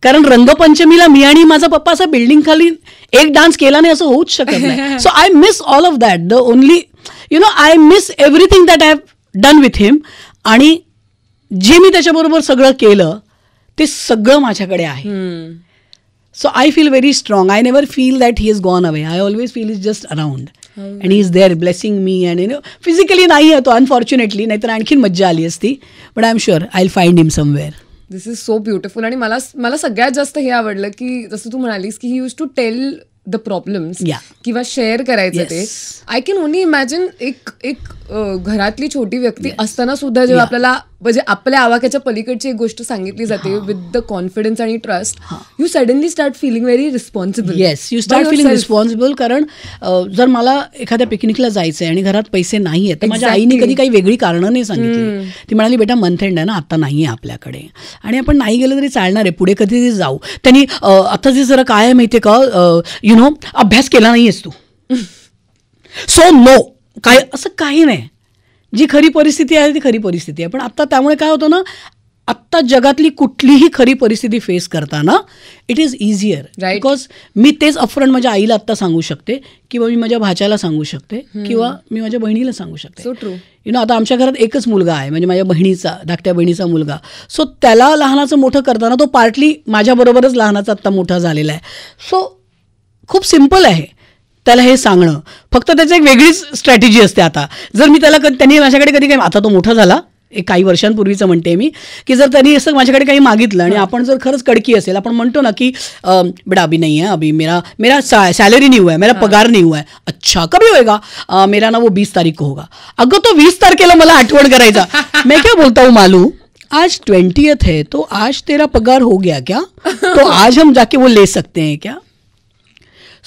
कारण रंगपंचमीला मी आणि माझा पप्पा असा बिल्डिंग खाली एक डान्स केला नाही असं होऊच शकत नाही so I miss all of that the only you know I miss everything that I have done with him आणि जे मी त्याच्याबरोबर सगळं केलं ते सगळं माझ्याकडे आहे So I feel very strong. I never feel that he has gone away. I always feel he's just around. Okay. And he's there blessing me and you know physically nahi hai to unfortunately नाहीतर आणखीन मज्जा आली but I'm sure I'll find him somewhere. This is so beautiful. आणि मला मला सगळ्यात जास्त हे आवडलं की जसं तू म्हणालीस की he used to tell the problems किंवा शेअर करायचं ते आय कॅन ओनली इमॅजिन एक एक घरातली छोटी व्यक्ती असताना सुद्धा जेव्हा आपल्याला म्हणजे आपल्या आवाक्याच्या पलीकडची एक गोष्ट सांगितली जाते विथ द कॉन्फिडन्स आणि trust you suddenly start feeling very responsible yes you start feeling responsible कारण जर मला एखाद्या पिकनिकला जायचं आहे आणि घरात पैसे नाही आहेत तर माझ्या आईने कधी काही वेगळी कारणं नाही सांगितली ती म्हणाली बेटा मंथ एंड आहे ना आता नाही आहे आपल्याकडे आणि आपण नाही गेलं तरी चालणार आहे पुढे कधीतरी जाऊ त्यांनी आता जे जरा काय माहिती का यु नो अभ्यास केला नाही आहेस तू सो नो काय असं काही नाही जी खरी परिस्थिती आहे ती खरी परिस्थिती आहे पण आत्ता त्यामुळे काय होतं ना आत्ता जगातली कुठलीही खरी परिस्थिती फेस करताना इट इज इझियर बिकॉज मी तेच अफ्रंट माझ्या आईला आत्ता सांगू शकते किंवा मी माझ्या भाच्याला सांगू शकते किंवा मी माझ्या बहिणीला सांगू शकते ट्रू यु नो आता आमच्या घरात एकच मुलगा आहे म्हणजे माझ्या बहिणीचा धाकट्या बहिणीचा मुलगा सो त्याला लहानाचं मोठं करताना तो पार्टली माझ्याबरोबरच लहानाचा आत्ता मोठा झालेला आहे सो खूप सिम्पल आहे त्याला हे सांगणं फक्त त्याचं एक वेगळीच स्ट्रॅटेजी असते आता जर मी त्याला त्यांनी माझ्याकडे कधी काही आता तो मोठा झाला एक काही वर्षांपूर्वीचं म्हणते मी की जर त्यांनी असं माझ्याकडे काही मागितलं आणि आपण जर खरंच कडकी असेल आपण म्हणतो ना की बेटा अभि नाही आहे अभी मेरा मेरा सॅलरी नाही हुआ मेरा पगार नहीं हुआ है अच्छा कभी होएगा मेरा ना वो बीस तारीख को होगा अगं तो वीस तारखेला मला आठवण करायचा [LAUGHS] मैं क्या बोलता हूँ मालू आज ट्वेंटीएथ है तो आज तेरा पगार हो गया क्या तो आज हम जाके वो ले सकते हैं क्या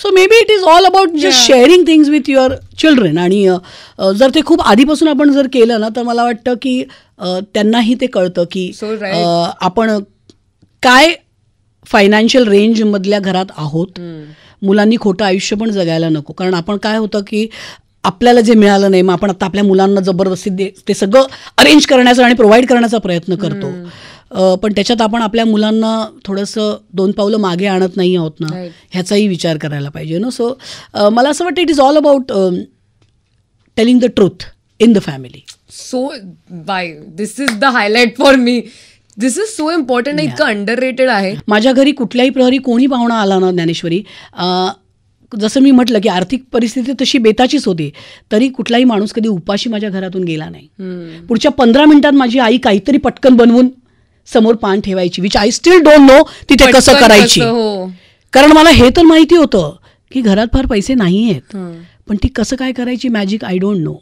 so may be it is all about just sharing things with your children आणि जर ते खूप आधीपासून आपण जर केलं ना तर मला वाटतं की त्यांनाही ते कळतं की आपण काय फायनान्शियल रेंजमधल्या घरात आहोत मुलांनी खोटं आयुष्य पण जगायला नको कारण आपण काय होतं की आपल्याला जे मिळालं नाही मग आपण आता आपल्या मुलांना जबरदस्ती दे ते सगळं अरेंज करण्याचा आणि प्रोव्हाइड करण्याचा प्रयत्न करतो पण त्याच्यात आपण आपल्या मुलांना थोडंसं दोन पावलं मागे आणत नाही आहोत ना ह्याचाही विचार करायला पाहिजे नो सो मला असं वाटतं it is all about telling the truth in the family so by this is the highlight for me this is so important इतकं अंडर रेटेड आहे माझ्या घरी कुठल्याही प्रहरी कोणी पाहुणा आला ना ज्ञानेश्वरी जसं मी म्हटलं की आर्थिक परिस्थिती तशी बेताचीच होती तरी कुठलाही माणूस कधी उपाशी माझ्या घरातून गेला नाही पुढच्या पंधरा मिनिटात माझी आई काहीतरी पटकन बनवून समोर पान ठेवायची which I still don't know तिथे कसं करायची हो. कारण मला हे तर माहिती होतं की घरात फार पैसे नाही आहेत पण ती कसं काय करायची मॅजिक आय डोंट नो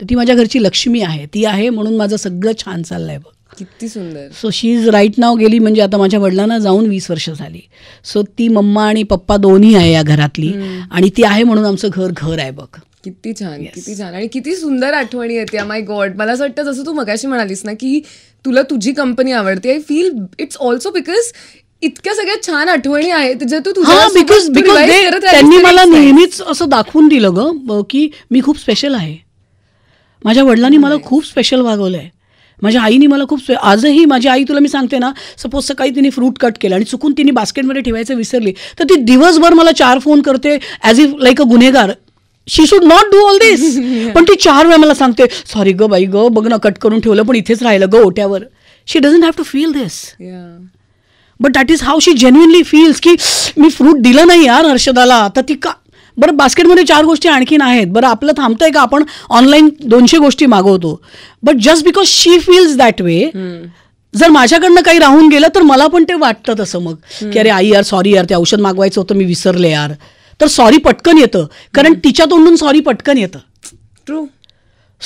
तर ती माझ्या घरची लक्ष्मी आहे ती आहे म्हणून माझं सगळं छान चाललंय बघ किती सुंदर so she is right now गेली म्हणजे आता माझ्या वडिलांना जाऊन वीस वर्ष झाली सो ती मम्मा आणि पप्पा दोन्ही आहे या घरातली आणि ती आहे म्हणून आमचं घर घर आहे बघ किती छान किती छान आणि किती सुंदर आठवणी येते माय गॉड मला असं वाटतं जसं तू मगाशी म्हणालीस ना की तुला तुझी कंपनी आवडते I feel it's also because इतक्या सगळ्या छान आठवणी आहेत ज्या तू बिकॉज बिकॉज त्यांनी मला नेहमीच असं दाखवून दिलं ग की मी खूप स्पेशल आहे माझ्या वडिलांनी मला खूप स्पेशल वागवलं आहे माझ्या आईने मला खूप आजही माझी आई तुला मी सांगते ना सपोज सकाळी तिने फ्रूट कट केलं आणि चुकून तिने बास्केटमध्ये ठेवायचं विसरली तर ती दिवसभर मला चार फोन करते ॲज इफ लाईक अ गुन्हेगार she should not do all this पण ती चार वेळा मला सांगते सॉरी ग बाई ग बघ ना कट करून ठेवलं पण इथेच राहिलं ग ओट्यावर she doesn't have to feel this but that is how she genuinely feels की मी फ्रूट दिलं नाही यार हर्षदाला तर ती का बरं बास्केटमध्ये चार गोष्टी आणखीन आहेत बरं आपलं थांबतंय का आपण ऑनलाईन दोनशे गोष्टी मागवतो but just because she feels that way जर माझ्याकडनं काही राहून गेलं तर मला पण ते वाटतं तसं मग की अरे आई यार सॉरी यार ते औषध मागवायचं होतं मी विसरले यार तर सॉरी पटकन येतं कारण तिच्या तोंडून सॉरी पटकन येतं true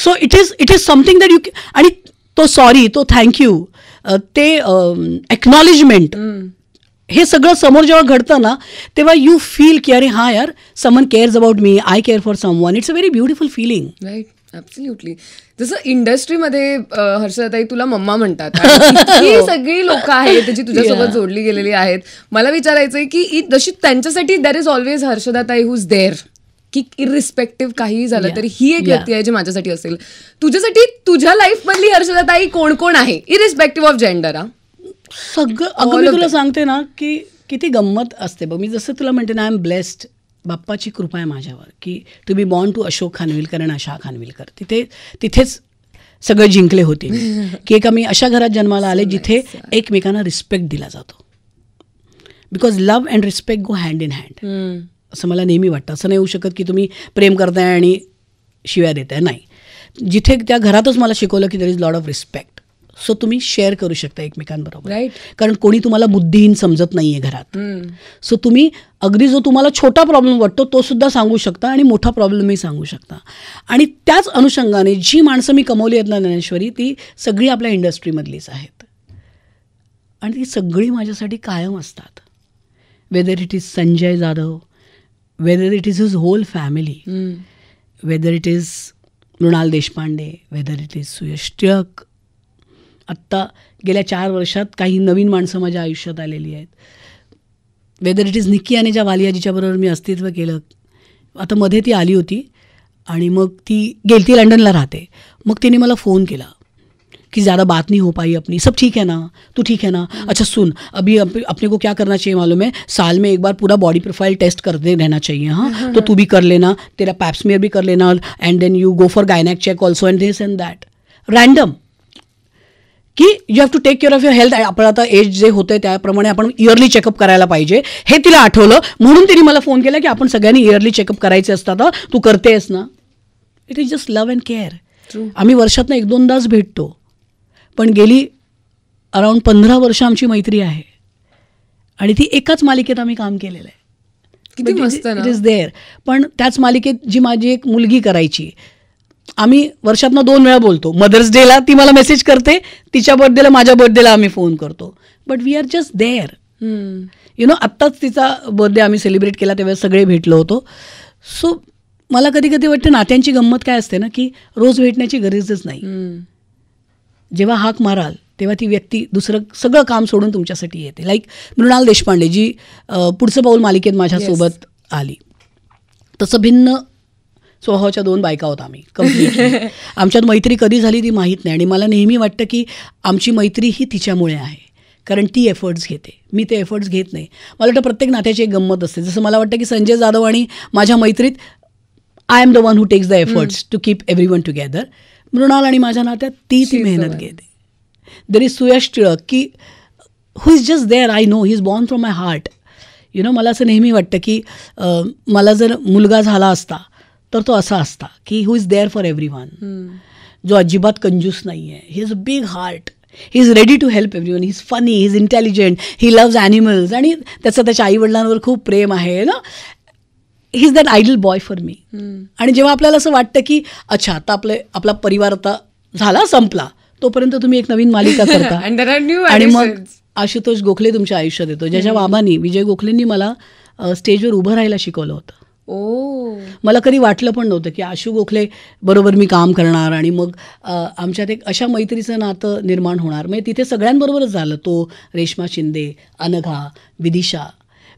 so it is it is something that you आणि तो सॉरी तो थँक्यू ते एक्नॉलेजमेंट हे सगळं समोर जेव्हा घडतं ना तेव्हा यू फील की अरे हा यार someone cares about me I care for someone it's a very beautiful feeling right absolutely जसं इंडस्ट्रीमध्ये हर्षदाताई तुला मम्मा म्हणतात ही [LAUGHS] हो. सगळी लोक आहेत जी तुझ्यासोबत जोडली गेलेली आहेत मला विचारायचंय की जशी त्यांच्यासाठी दॅर इज ऑलवेज हर्षदाताई हुज देअर की इरिस्पेक्टिव्ह काहीही झालं तरी ही एक व्यक्ती आहे जी माझ्यासाठी असेल तुझ्यासाठी तुझ्या लाईफ मधली हर्षदाताई कोण कोण आहे इरिस्पेक्टिव्ह ऑफ जेंडर हा सगळं अगं मी तुला सांगते ना की किती गंमत असते बघ मी जसं तुला म्हणते ना आय एम ब्लेस्ड बाप्पाची कृपा आहे माझ्यावर की to be to Ashok Khanvilkar आणि आशा खानविलकर तिथे तिथेच सगळे जिंकले होते [LAUGHS] की एका मी अशा घरात जन्माला आले जिथे एकमेकांना रिस्पेक्ट दिला जातो because love and respect go hand in hand असं मला नेहमी वाटतं असं नाही होऊ शकत की तुम्ही प्रेम करताय आणि शिव्या देताय नाही जिथे त्या घरातच मला शिकवलं की there is lot of respect so तुम्ही शेअर करू शकता एकमेकांबरोबर राईट कारण कोणी तुम्हाला बुद्धिहीन समजत नाहीये घरात सो तुम्ही अगदी जो तुम्हाला छोटा प्रॉब्लेम वाटतो तो सुद्धा सांगू शकता आणि मोठा प्रॉब्लेमही सांगू शकता आणि त्याच अनुषंगाने जी माणसं मी कमवली आहेत ना ज्ञानेश्वरी ती सगळी आपल्या इंडस्ट्रीमधलीच आहेत आणि ती सगळी माझ्यासाठी कायम असतात whether it is Sanjay Jadhav whether it is his whole family whether it is Mrunal Deshpande whether it is Suyash Tilak आत्ता गेल्या चार वर्षात काही नवीन माणसं माझ्या आयुष्यात आलेली आहेत वेदर इट इज निक्की आणि ज्या वालियाजीच्याबरोबर मी अस्तित्व केलं आता मध्ये ती आली होती आणि मग ती गेली लंडनला राहते मग तिने मला फोन केला कि ज़्यादा बात नहीं हो पाई अपनी सब ठीक है ना तू ठीक है ना अच्छा सुन अभी अप, अपने को क्या करना चाहिए मालूम है साल में एक बार पूरा बॉडी प्रोफाइल टेस्ट करते रहना चाहिए हाँ, हाँ तो हाँ। तू भी कर लेना तेरा पैप्समेयर भी कर लेना and then you go for gynaec check also and this and that random की you have to take care of your health आपण आता एज जे होते त्याप्रमाणे आपण इयरली चेकअप करायला पाहिजे हे तिला आठवलं म्हणून तिने मला फोन केला की आपण सगळ्यांनी इयरली चेकअप करायचे असतात तू करतेस ना it is just love and care आम्ही वर्षातनं एक दोनदाच भेटतो पण गेली अराऊंड पंधरा वर्ष आमची मैत्री आहे आणि ती एकाच मालिकेत आम्ही काम केलेलं आहे इट इज देअर पण त्याच मालिकेत जी माझी एक मुलगी करायची आम्ही वर्षातनं दोन वेळा बोलतो मदर्स डेला ती मला मेसेज करते तिच्या बर्थडेला माझ्या बर्थडेला आम्ही फोन करतो but we are just there you know आत्ताच तिचा बर्थडे आम्ही सेलिब्रेट केला तेव्हा सगळे भेटलो होतो सो मला कधी कधी वाटतं नात्यांची गंमत काय असते ना की रोज भेटण्याची गरजच नाही जेव्हा हाक माराल तेव्हा ती व्यक्ती दुसरं सगळं काम सोडून तुमच्यासाठी येते लाईक मृणाल देशपांडे जी पुढचं पाऊल मालिकेत माझ्यासोबत आली तसं भिन्न स्वभावाच्या दोन बायका आहोत आम्ही कंप्लीट [LAUGHS] आमच्यात मैत्री कधी झाली ती माहीत नाही आणि मला नेहमी वाटतं की आमची मैत्री ही तिच्यामुळे आहे कारण ती एफर्ट्स घेते मी ते एफर्ट्स घेत नाही मला वाटतं प्रत्येक नात्याची एक गंमत असते जसं मला वाटतं की संजय जाधव आणि माझ्या मैत्रीत I am the one who takes the efforts to keep everyone together Mrunal आणि माझ्या नात्यात ती ती मेहनत घेते देर इज सुयश टिळक की who is just there I know he is born from my heart you know मला असं नेहमी वाटतं की मला जर मुलगा झाला असता तर तो असा असता की who is there for everyone जो अजिबात कंजूस नाही आहे he is a big heart he is ready to help everyone he is funny he is intelligent he loves animals आणि त्याचा त्याच्या वडिलांवर खूप प्रेम आहे ना he is that idol boy for me आणि जेव्हा आपल्याला असं वाटतं की अच्छा आता आपले आपला परिवार आता झाला संपला तोपर्यंत तुम्ही एक नवीन मालिका करता [LAUGHS] आणि मग आशुतोष गोखले तुमच्या आयुष्यात येतो ज्याच्या बाबांनी विजय गोखलेंनी मला स्टेजवर उभं राहायला शिकवलं होतं ओ मला कधी वाटलं पण नव्हतं की आशू गोखले बरोबर मी काम करणार आणि मग आमच्यात एक अशा मैत्रीचं नातं निर्माण होणार म्हणजे तिथे सगळ्यांबरोबरच झालं तो रेश्मा शिंदे अनघा विदिशा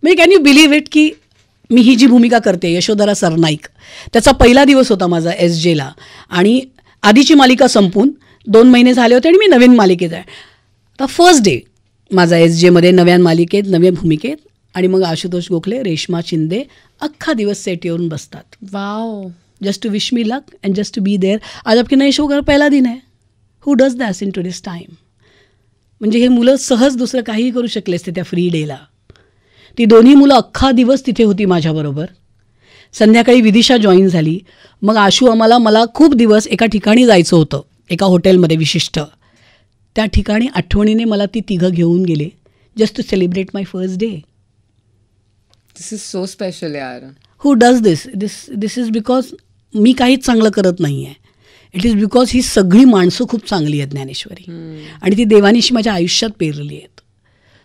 म्हणजे कॅन यू बिलीव्ह इट की मी ही जी भूमिका करते यशोधरा सरनाईक त्याचा पहिला दिवस होता माझा एस जेला आणि आधीची मालिका संपून दोन महिने झाले होते आणि मी नवीन मालिकेत आहे आता फर्स्ट डे माझा एस जेमध्ये नव्या मालिकेत नव्या भूमिकेत आणि मग आशुतोष गोखले रेश्मा शिंदे अख्खा दिवस सेट येऊन बसतात wow just to wish me luck and just to be there आज आपकीना नाही शो कर पहिला दिन आहे who does this in this time म्हणजे हे मुलं सहज दुसरं काहीही करू शकले असते त्या फ्री डेला ती दोन्ही मुलं अख्खा दिवस तिथे होती माझ्याबरोबर संध्याकाळी विदिशा जॉईन झाली मग आशू आम्हाला मला खूप दिवस एका ठिकाणी जायचं होतं एका हॉटेलमध्ये विशिष्ट त्या ठिकाणी आठवणीने मला ती तिघं घेऊन गेले just to celebrate my first day this is so special यार who does this this this is because मी काहीच चांगलं करत नाही आहे इट इज बिकॉज ही सगळी माणसं खूप चांगली आहेत ज्ञानेश्वरी आणि ती देवानीशी माझ्या आयुष्यात पेरली आहेत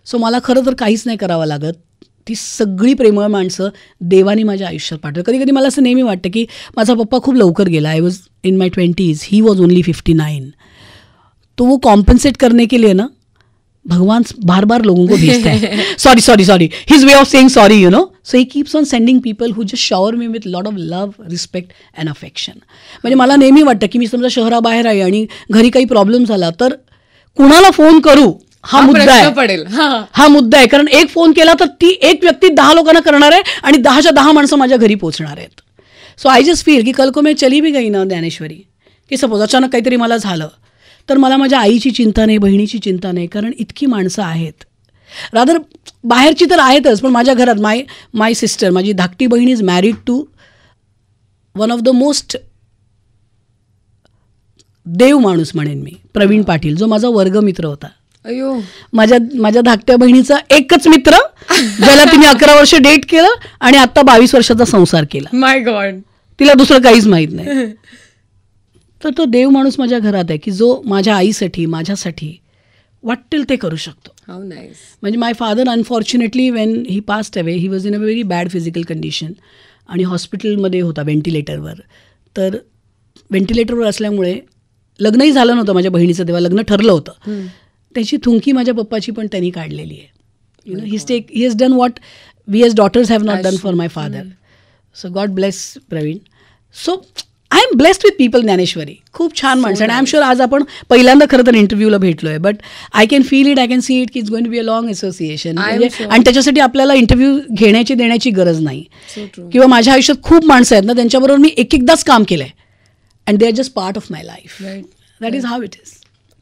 सो मला खरं तर काहीच नाही करावं लागत ती सगळी प्रेमळ माणसं देवानी माझ्या आयुष्यात पाठवली कधी कधी मला असं नेहमी वाटतं की माझा पप्पा खूप लवकर गेला I was in my twenties he was only fifty nine तो वो कॉम्पन्सेट करणे केले लिए ना भगवान बार बार लोगों को भेजता है sorry sorry sorry his way of saying sorry you know so he keeps on sending people who just shower me with lot of love respect and affection म्हणजे मला नेहमी वाटतं की मी समजा शहराबाहेर आहे आणि घरी काही प्रॉब्लेम झाला तर कुणाला फोन करू हा मुद्दा आहे पडेल हा मुद्दा आहे कारण एक फोन केला तर ती एक व्यक्ती दहा लोकांना करणार आहे आणि दहाच्या दहा माणसं माझ्या घरी पोहोचणार आहेत सो आय जस्ट फील की कल को मी चली बी गई ना ज्ञानेश्वरी की सपोज अचानक काहीतरी मला झालं तर मला माझ्या आईची चिंता नाही बहिणीची चिंता नाही कारण इतकी माणसं आहेत रादर बाहेरची तर आहेतच पण माझ्या घरात माय माय सिस्टर माझी धाकटी बहीण is married to one of the most देव माणूस म्हणेन मी प्रवीण पाटील जो माझा वर्गमित्र होता अयो माझ्या माझ्या धाकट्या बहिणीचा एकच मित्र ज्याला तिने अकरा वर्ष डेट केलं आणि आता बावीस वर्षाचा संसार केला माय गॉड तिला दुसरं काहीच माहीत नाही [LAUGHS] तर तो देव माणूस माझ्या घरात आहे की जो माझ्या आईसाठी माझ्यासाठी वाटेल ते करू शकतो म्हणजे my father unfortunately when he passed away he was in a very bad physical condition आणि हॉस्पिटलमध्ये होता व्हेंटिलेटरवर तर व्हेंटिलेटरवर असल्यामुळे लग्नही झालं नव्हतं माझ्या बहिणीचं तेव्हा लग्न ठरलं होतं त्याची थुंकी माझ्या पप्पाची पण त्यांनी काढलेली आहे you know he stayed he has done what we as daughters have not done for my father so god bless Praveen so I am blessed with people Dnyaneshwari खूप छान माणसं आणि आय एम शुअर आज आपण पहिल्यांदा खरं तर इंटरव्ह्यूला भेटलो आहे but I can feel it I can see it की is going be a long association आणि त्याच्यासाठी आपल्याला इंटरव्ह्यू घेण्याची देण्याची गरज नाही किंवा माझ्या आयुष्यात खूप माणसं आहेत ना त्यांच्याबरोबर मी एक एकदाच काम केलं आहे and they are just part of my life that is how it is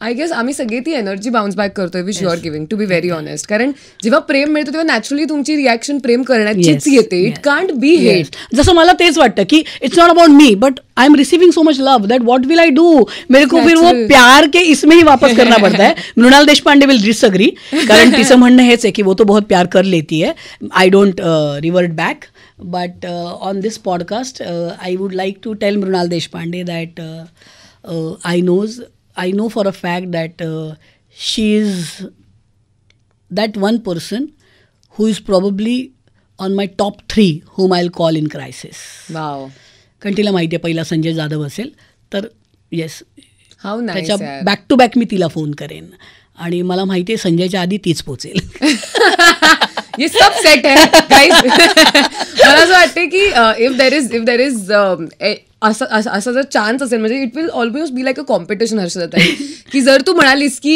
I guess आम्ही सगळी ती एनर्जी बाउन्स बॅक करतोय which you are giving to be very honest कारण जेव्हा प्रेम मिळतो तेव्हा नॅचरली तुमची रिॲक्शन प्रेम करण्याचीच येते इट कांट बी हेट जसं मला तेच वाटतं की it's not about me but I am receiving so much love that what will I do मेरे को फिर वो प्यार के इसमें ही वापस करना पड़ता है [LAUGHS] मृणाल देशपांडे विल डिसअग्री कारण [LAUGHS] तिचं म्हणणं हेच आहे की वो तो बहुत प्यार कर लेती है I don't revert back but on this podcast I would like to tell Mrunal Deshpande that I knows I know for a fact that she is that one person who is probably on my top three whom I call in crisis कारण तिला माहिती आहे पहिला संजय जाधव असेल तर yes त्याच्या back to back मी तिला phone करेन आणि मला माहिती आहे संजयच्या आधी तीच पोचेल [LAUGHS] ये सब सेट है गाइस [LAUGHS] मला असं वाटते की if there is if there is असं असा जर चान्स असेल म्हणजे it will almost be like a competition हर्षदात आहे की जर तू म्हणालीस की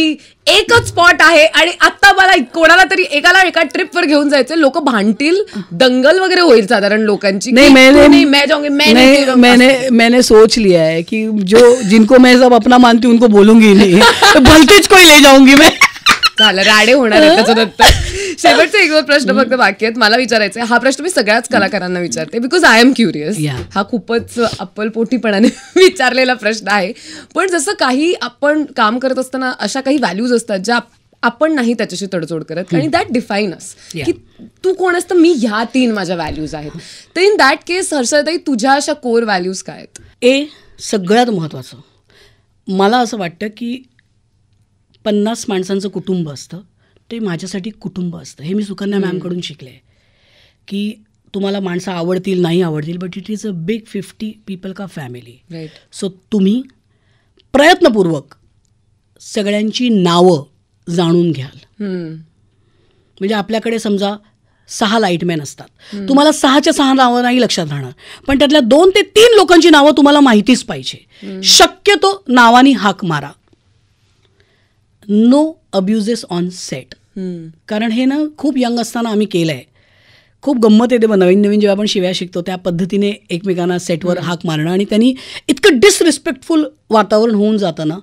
एकच स्पॉट आहे आणि आता मला कोणाला तरी एकाला एका ट्रिपवर घेऊन जायचं लोक भांडतील दंगल वगैरे होईल साधारण लोकांची नाही मैंने, मैं मैंने मैंने सोच लिया है की जो जिनको मैं सब अपना मानती हूं उनको बोलूंगी नहीं को [LAUGHS] कोई ले जाऊंगी मैं झालं राडे होणार त्याच्यानंतर [LAUGHS] शेवटचा एक प्रश्न फक्त बाकी आहेत मला विचारायचं हा प्रश्न मी सगळ्याच कलाकारांना विचारते बिकॉज आय एम क्युरियस हा खूपच अप्पलपोटीपणाने [LAUGHS] विचारलेला प्रश्न आहे पण जसं काही आपण काम करत असताना अशा काही व्हॅल्यूज असतात ज्या आपण नाही त्याच्याशी तडजोड करत आणि दॅट डिफाईन अस की तू कोण असतं मी ह्या तीन माझ्या व्हॅल्यूज आहेत तर इन दॅट केस हर्षदाई तुझ्या अशा कोर व्हॅल्यूज काय आहेत ए सगळ्यात महत्त्वाचं मला असं वाटतं की पन्नास माणसांचं कुटुंब असतं ते माझ्यासाठी कुटुंब असतं हे मी सुकन्या मॅमकडून शिकले की तुम्हाला माणसं आवडतील नाही आवडतील but it is a big fifty people का फॅमिली सो तुम्ही प्रयत्नपूर्वक सगळ्यांची नावं जाणून घ्याल म्हणजे आपल्याकडे समजा सहा लाईटमॅन असतात तुम्हाला सहाच्या सहा नावं नाही लक्षात राहणार पण त्यातल्या दोन ते तीन लोकांची नावं तुम्हाला माहितीच पाहिजे शक्यतो नावानी हाक मारा नो अब्युजेस ऑन सेट कारण हे ना खूप यंग असताना आम्ही केलं आहे खूप गंमत येते नवीन नवीन जेव्हा आपण शिव्या शिकतो त्या पद्धतीने एकमेकांना सेटवर हाक मारणं आणि त्यांनी इतकं डिसरिस्पेक्टफुल वातावरण होऊन जातं ना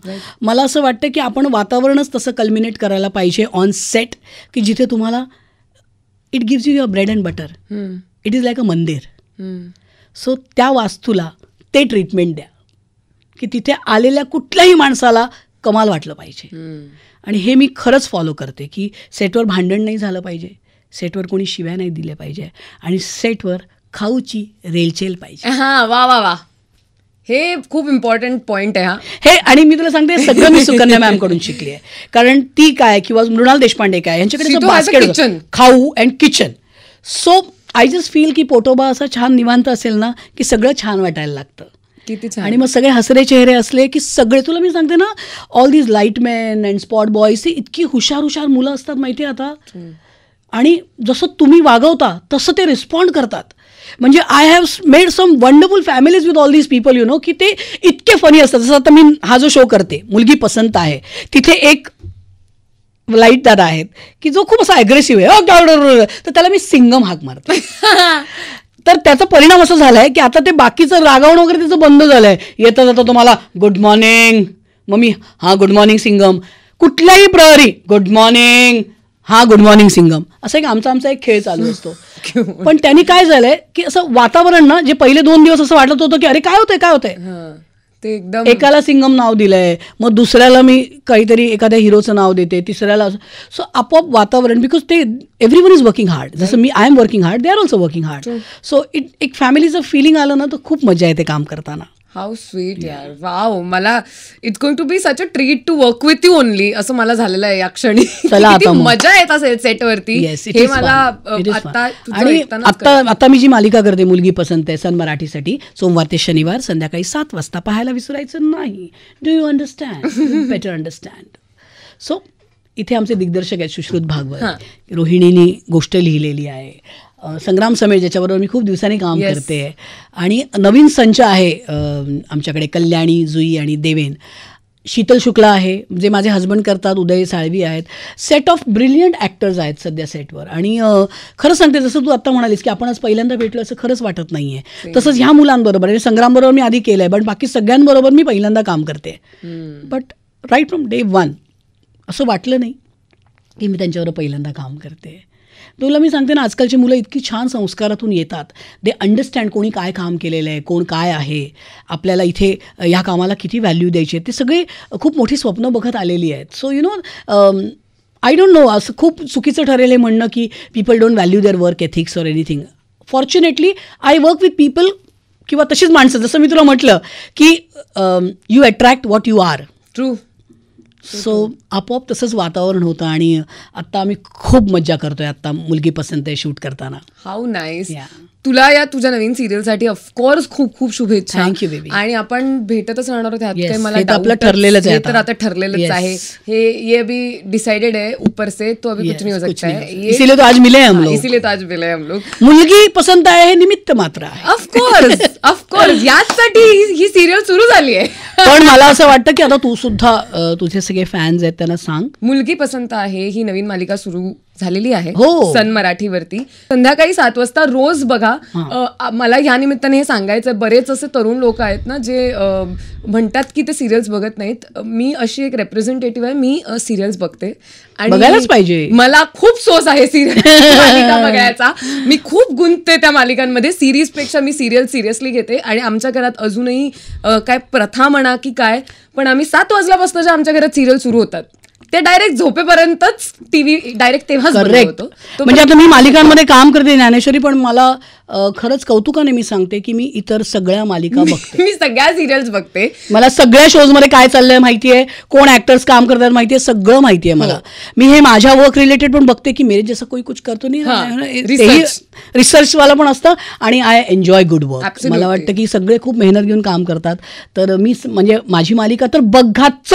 मला असं वाटतं की आपण वातावरणच तसं कल्मिनेट करायला पाहिजे ऑन सेट की जिथे तुम्हाला it gives you your bread and butter it is like a mandir so त्या वास्तूला ते ट्रीटमेंट द्या की तिथे आलेल्या कुठल्याही माणसाला कमाल वाटलं पाहिजे आणि हे मी खरंच फॉलो करते की सेटवर भांडण नाही झालं पाहिजे सेटवर कोणी शिव्या नाही दिल्या पाहिजे आणि सेटवर खाऊची रेलचेल पाहिजे हां वा वा वा हे खूप इम्पॉर्टंट पॉईंट आहे हा हे आणि मी तुला सांगते सगळं मी सुकन्या मॅम [LAUGHS] कडून शिकली आहे कारण ती काय किंवा मृणाल देशपांडे काय यांच्याकडे खाऊ and kitchen so I just feel की पोटोबा असं छान निवांत असेल ना की सगळं छान वाटायला लागतं आणि मग सगळे हसरे चेहरे असले की सगळे तुला मी सांगते ना all these lightman and spot boys ही इतकी हुशार हुशार मुलं असतात माहिती आता आणि जसं तुम्ही वागवता तसं ते रिस्पॉन्ड करतात म्हणजे I have made some wonderful families with all these people you know की ते इतके फनी असतात जसं आता मी हा जो शो करते मुलगी पसंत आहे तिथे एक लाईट दादा आहेत की जो खूप असा अग्रेसिव्ह आहे हो तर त्याला मी सिंगम हाक मारतो [LAUGHS] तर त्याचा परिणाम असा झालाय की आता ते बाकीचं रागावणं वगैरे त्याचं बंद झालंय येता जाता तुम्हाला गुड मॉर्निंग मम्मी हा गुड मॉर्निंग सिंगम कुठल्याही प्रहरी गुड मॉर्निंग हा गुड मॉर्निंग सिंगम असं एक आमचा आमचा एक खेळ चालू असतो पण त्यांनी काय झालंय की असं वातावरण ना जे पहिले दोन दिवस असं वाटत होतं की अरे काय होतंय काय होतंय ते एकदम एकाला सिंगम नाव दिलंय मग दुसऱ्याला मी काहीतरी एखाद्या हिरोचं नाव देते तिसऱ्याला सो आपोआप वातावरण बिकॉज ते एव्हरी इज वर्किंग हार्ड जसं मी I am working hard they are also working hard so it एक फॅमिलीचं फिलिंग आलं ना तर खूप मजा येते काम करताना हाव स्वीट यार वाव मला it's going to be such a treat to work with you only असं मला झालेलं आहे या क्षणी [LAUGHS] मजा येत असेल सेटवरती हे मला आणि आता आता मी जी मालिका करते मुलगी पसंत आहे सन मराठीसाठी सोमवार ते शनिवार संध्याकाळी सात वाजता पाहायला विसरायचं नाही do you understand better understand so इथे आमचे दिग्दर्शक आहेत सुश्रुत भागवत रोहिणीनी गोष्ट लिहिलेली आहे संग्राम समेळ ज्याच्याबरोबर मी खूप दिवसांनी काम yes. करते आणि नवीन संच आहे आमच्याकडे कल्याणी जुई आणि देवेन शीतल शुक्ला आहे जे माझे हजबंड करतात उदय साळवी आहेत सेट ऑफ ब्रिलियंट ॲक्टर्स आहेत सध्या सेटवर आणि खरं सांगते जसं तू आत्ता म्हणालीस की आपण आज पहिल्यांदा भेटलो असं खरंच वाटत नाही आहे तसंच ह्या मुलांबरोबर आणि संग्रामबरोबर मी आधी केलं आहे पण बाकी सगळ्यांबरोबर मी पहिल्यांदा काम करते but right from day one असं वाटलं नाही की मी त्यांच्यावर पहिल्यांदा काम करते तुला मी सांगते ना आजकालची मुलं इतकी छान संस्कारातून येतात दे अंडरस्टँड कोणी काय काम केलेलं आहे कोण काय आहे आपल्याला इथे ह्या कामाला किती व्हॅल्यू द्यायची ते सगळे खूप मोठी स्वप्न बघत आलेली आहेत so you know I don't know असं खूप चुकीचं ठरेल हे म्हणणं की people don't value their work ethics or anything fortunately I work with people किंवा तशीच माणसं जसं मी तुला म्हटलं की you attract what you are true so आपोआप तसंच वातावरण होतं आणि आता आम्ही खूप मज्जा करतोय आता मुलगी पसंत आहे शूट करताना हाऊ नाईस तुला या तुझ्या नवीन सिरियलसाठी ऑफकोर्स खूप खूप शुभेच्छा थँक्यू बेबी आणि आपण भेटतच राहणार आहोत काही मला आपलं ठरलेलंच आहे तर आता ठरलेलंच आहे हे ये अभी डिसाइडेड है ऊपर से तो अभी कुछ नहीं हो सकता हो है इसीलिए तो आज मिले हम लोग इसीलिए तो आज मिले हम लोग मुलगी पसंत आहे हे निमित्त मात्र आहे ऑफकोर्स ऑफकोर्स याचसाठी ही सिरियल सुरू झाली आहे पण मला असं वाटतं की आता तू सुद्धा तुझे सगळे फॅन्स आहेत त्यांना सांग मुलगी पसंत आहे ही नवीन मालिका सुरू झालेली आहे हो. सन मराठीवरती संध्याकाळी सात वाजता रोज बघा मला या निमित्ताने हे सांगायचं बरेच असे तरुण लोक आहेत ना जे म्हणतात की ते सिरियल्स बघत नाहीत मी अशी एक रेप्रेझेंटेटिव्ह आहे मी सिरियल्स बघते आणि पाहिजे. मला खूप सोस आहे सिरियल [LAUGHS] मालिका बघायचा [LAUGHS] मी खूप गुंतते त्या मालिकांमध्ये सिरीज पेक्षा मी सिरियल सिरियसली घेते आणि आमच्या घरात अजूनही काय प्रथा म्हणा की काय पण आम्ही सात वाजल्यापासून ज्या आमच्या घरात सिरियल सुरू होतात ते डायरेक्ट झोपेपर्यंतच टीव्ही डायरेक्ट तेव्हाच होतो म्हणजे आता मी मालिकांमध्ये काम करते ज्ञानेश्वरी पण मला खरंच कौतुकाने मी सांगते की मी इतर सगळ्या मालिका बघते मी सगळ्या सिरियल्स बघते मला सगळ्या शोज मध्ये काय चाललंय माहिती आहे कोण ऍक्टर्स काम करतात माहिती आहे सगळं माहिती आहे मला हो. मी हे माझ्या वर्क रिलेटेड पण बघते की मेरे जसं कोई कुछ करतो नाही रिसर्च वाला पण असतं आणि आय एन्जॉय गुड वर्क मला वाटतं की सगळे खूप मेहनत घेऊन काम करतात तर मी म्हणजे माझी मालिका तर बघाच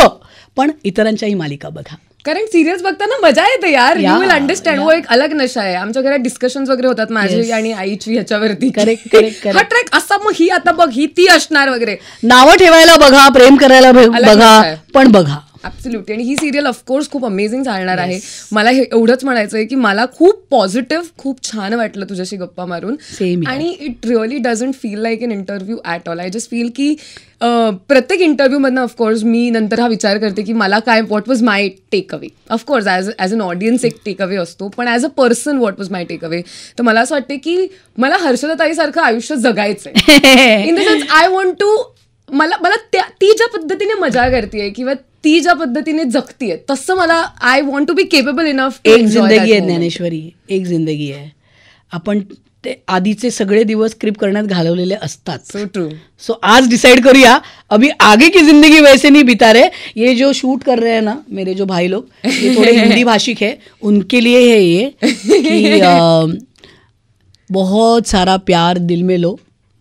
पण इतरांच्याही मालिका बघा कारण सिरियल्स बघताना मजा येते यार यू विल अंडरस्टँड वो एक अलग नशा आहे आमच्या घरात डिस्कशन वगैरे होतात माझी आणि आईची ह्याच्यावरती करेक्ट करेक्ट हा असा मग ही आता बघ ही ती असणार वगैरे नावं ठेवायला बघा प्रेम करायला बघा पण बघा ॲब्सोल्युटली आणि ही सिरियल ऑफकोर्स खूप अमेझिंग चालणार आहे मला हे एवढंच म्हणायचं आहे की मला खूप पॉझिटिव्ह खूप छान वाटलं तुझ्याशी गप्पा मारून आणि it really doesn't feel like an interview at all I just feel की प्रत्येक इंटरव्ह्यूमधनं ऑफकोर्स मी नंतर हा विचार करते की मला काय what was my takeaway of course as as an audience एक टेक अवे असतो पण as a person what was my takeaway तर मला असं वाटते की मला हर्षदाताईसारखं आयुष्य जगायचं आहे in the sense I want to मला मला त्या ती ज्या पद्धतीने मजा करते किंवा ती ज्या पद्धतीने जगतीये तसं मला I want to be capable enough एक जिंदगी आहे ज्ञानेश्वरी एक जिंदगी आहे आपण ते आधीचे सगळे दिवस क्रिप करण्यात घालवलेले असतात सो ट्रू सो आज डिसाइड करूया अभी आगे की जिंदगी वैसे नहीं बिता रहे ये जो शूट कर रहे हैं ना मेरे जो भाई लोग थोड़े [LAUGHS] हिंदी भाषिक है उनके लिए है ये कि [LAUGHS] बहुत सारा प्यार दिल में लो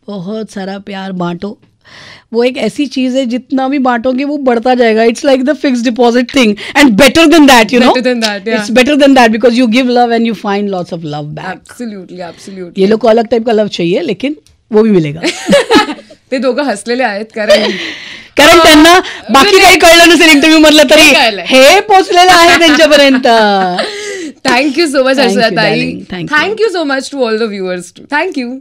बहुत सारा प्यार बांटो वो एक ऐसी चीज है जितना भी बांटोगे वो बढ़ता जाएगा it's like the fix deposit thing and better than that you know it's better than that because you give love and you find lots of love back ये लोग को अलग टाइप का लव चाहिए लेकिन वो भी मिलेगा [LAUGHS] ते दोघं हसलेले आहेत कारण कारण त्यांना म्हणजे- बाकी काही कळलं नसेल इंटरव्ह्यू मधलं तरी हे पोचलेलं आहे त्यांच्यापर्यंत थँक्यू सो मच ताई thank you so much to all the viewers thank you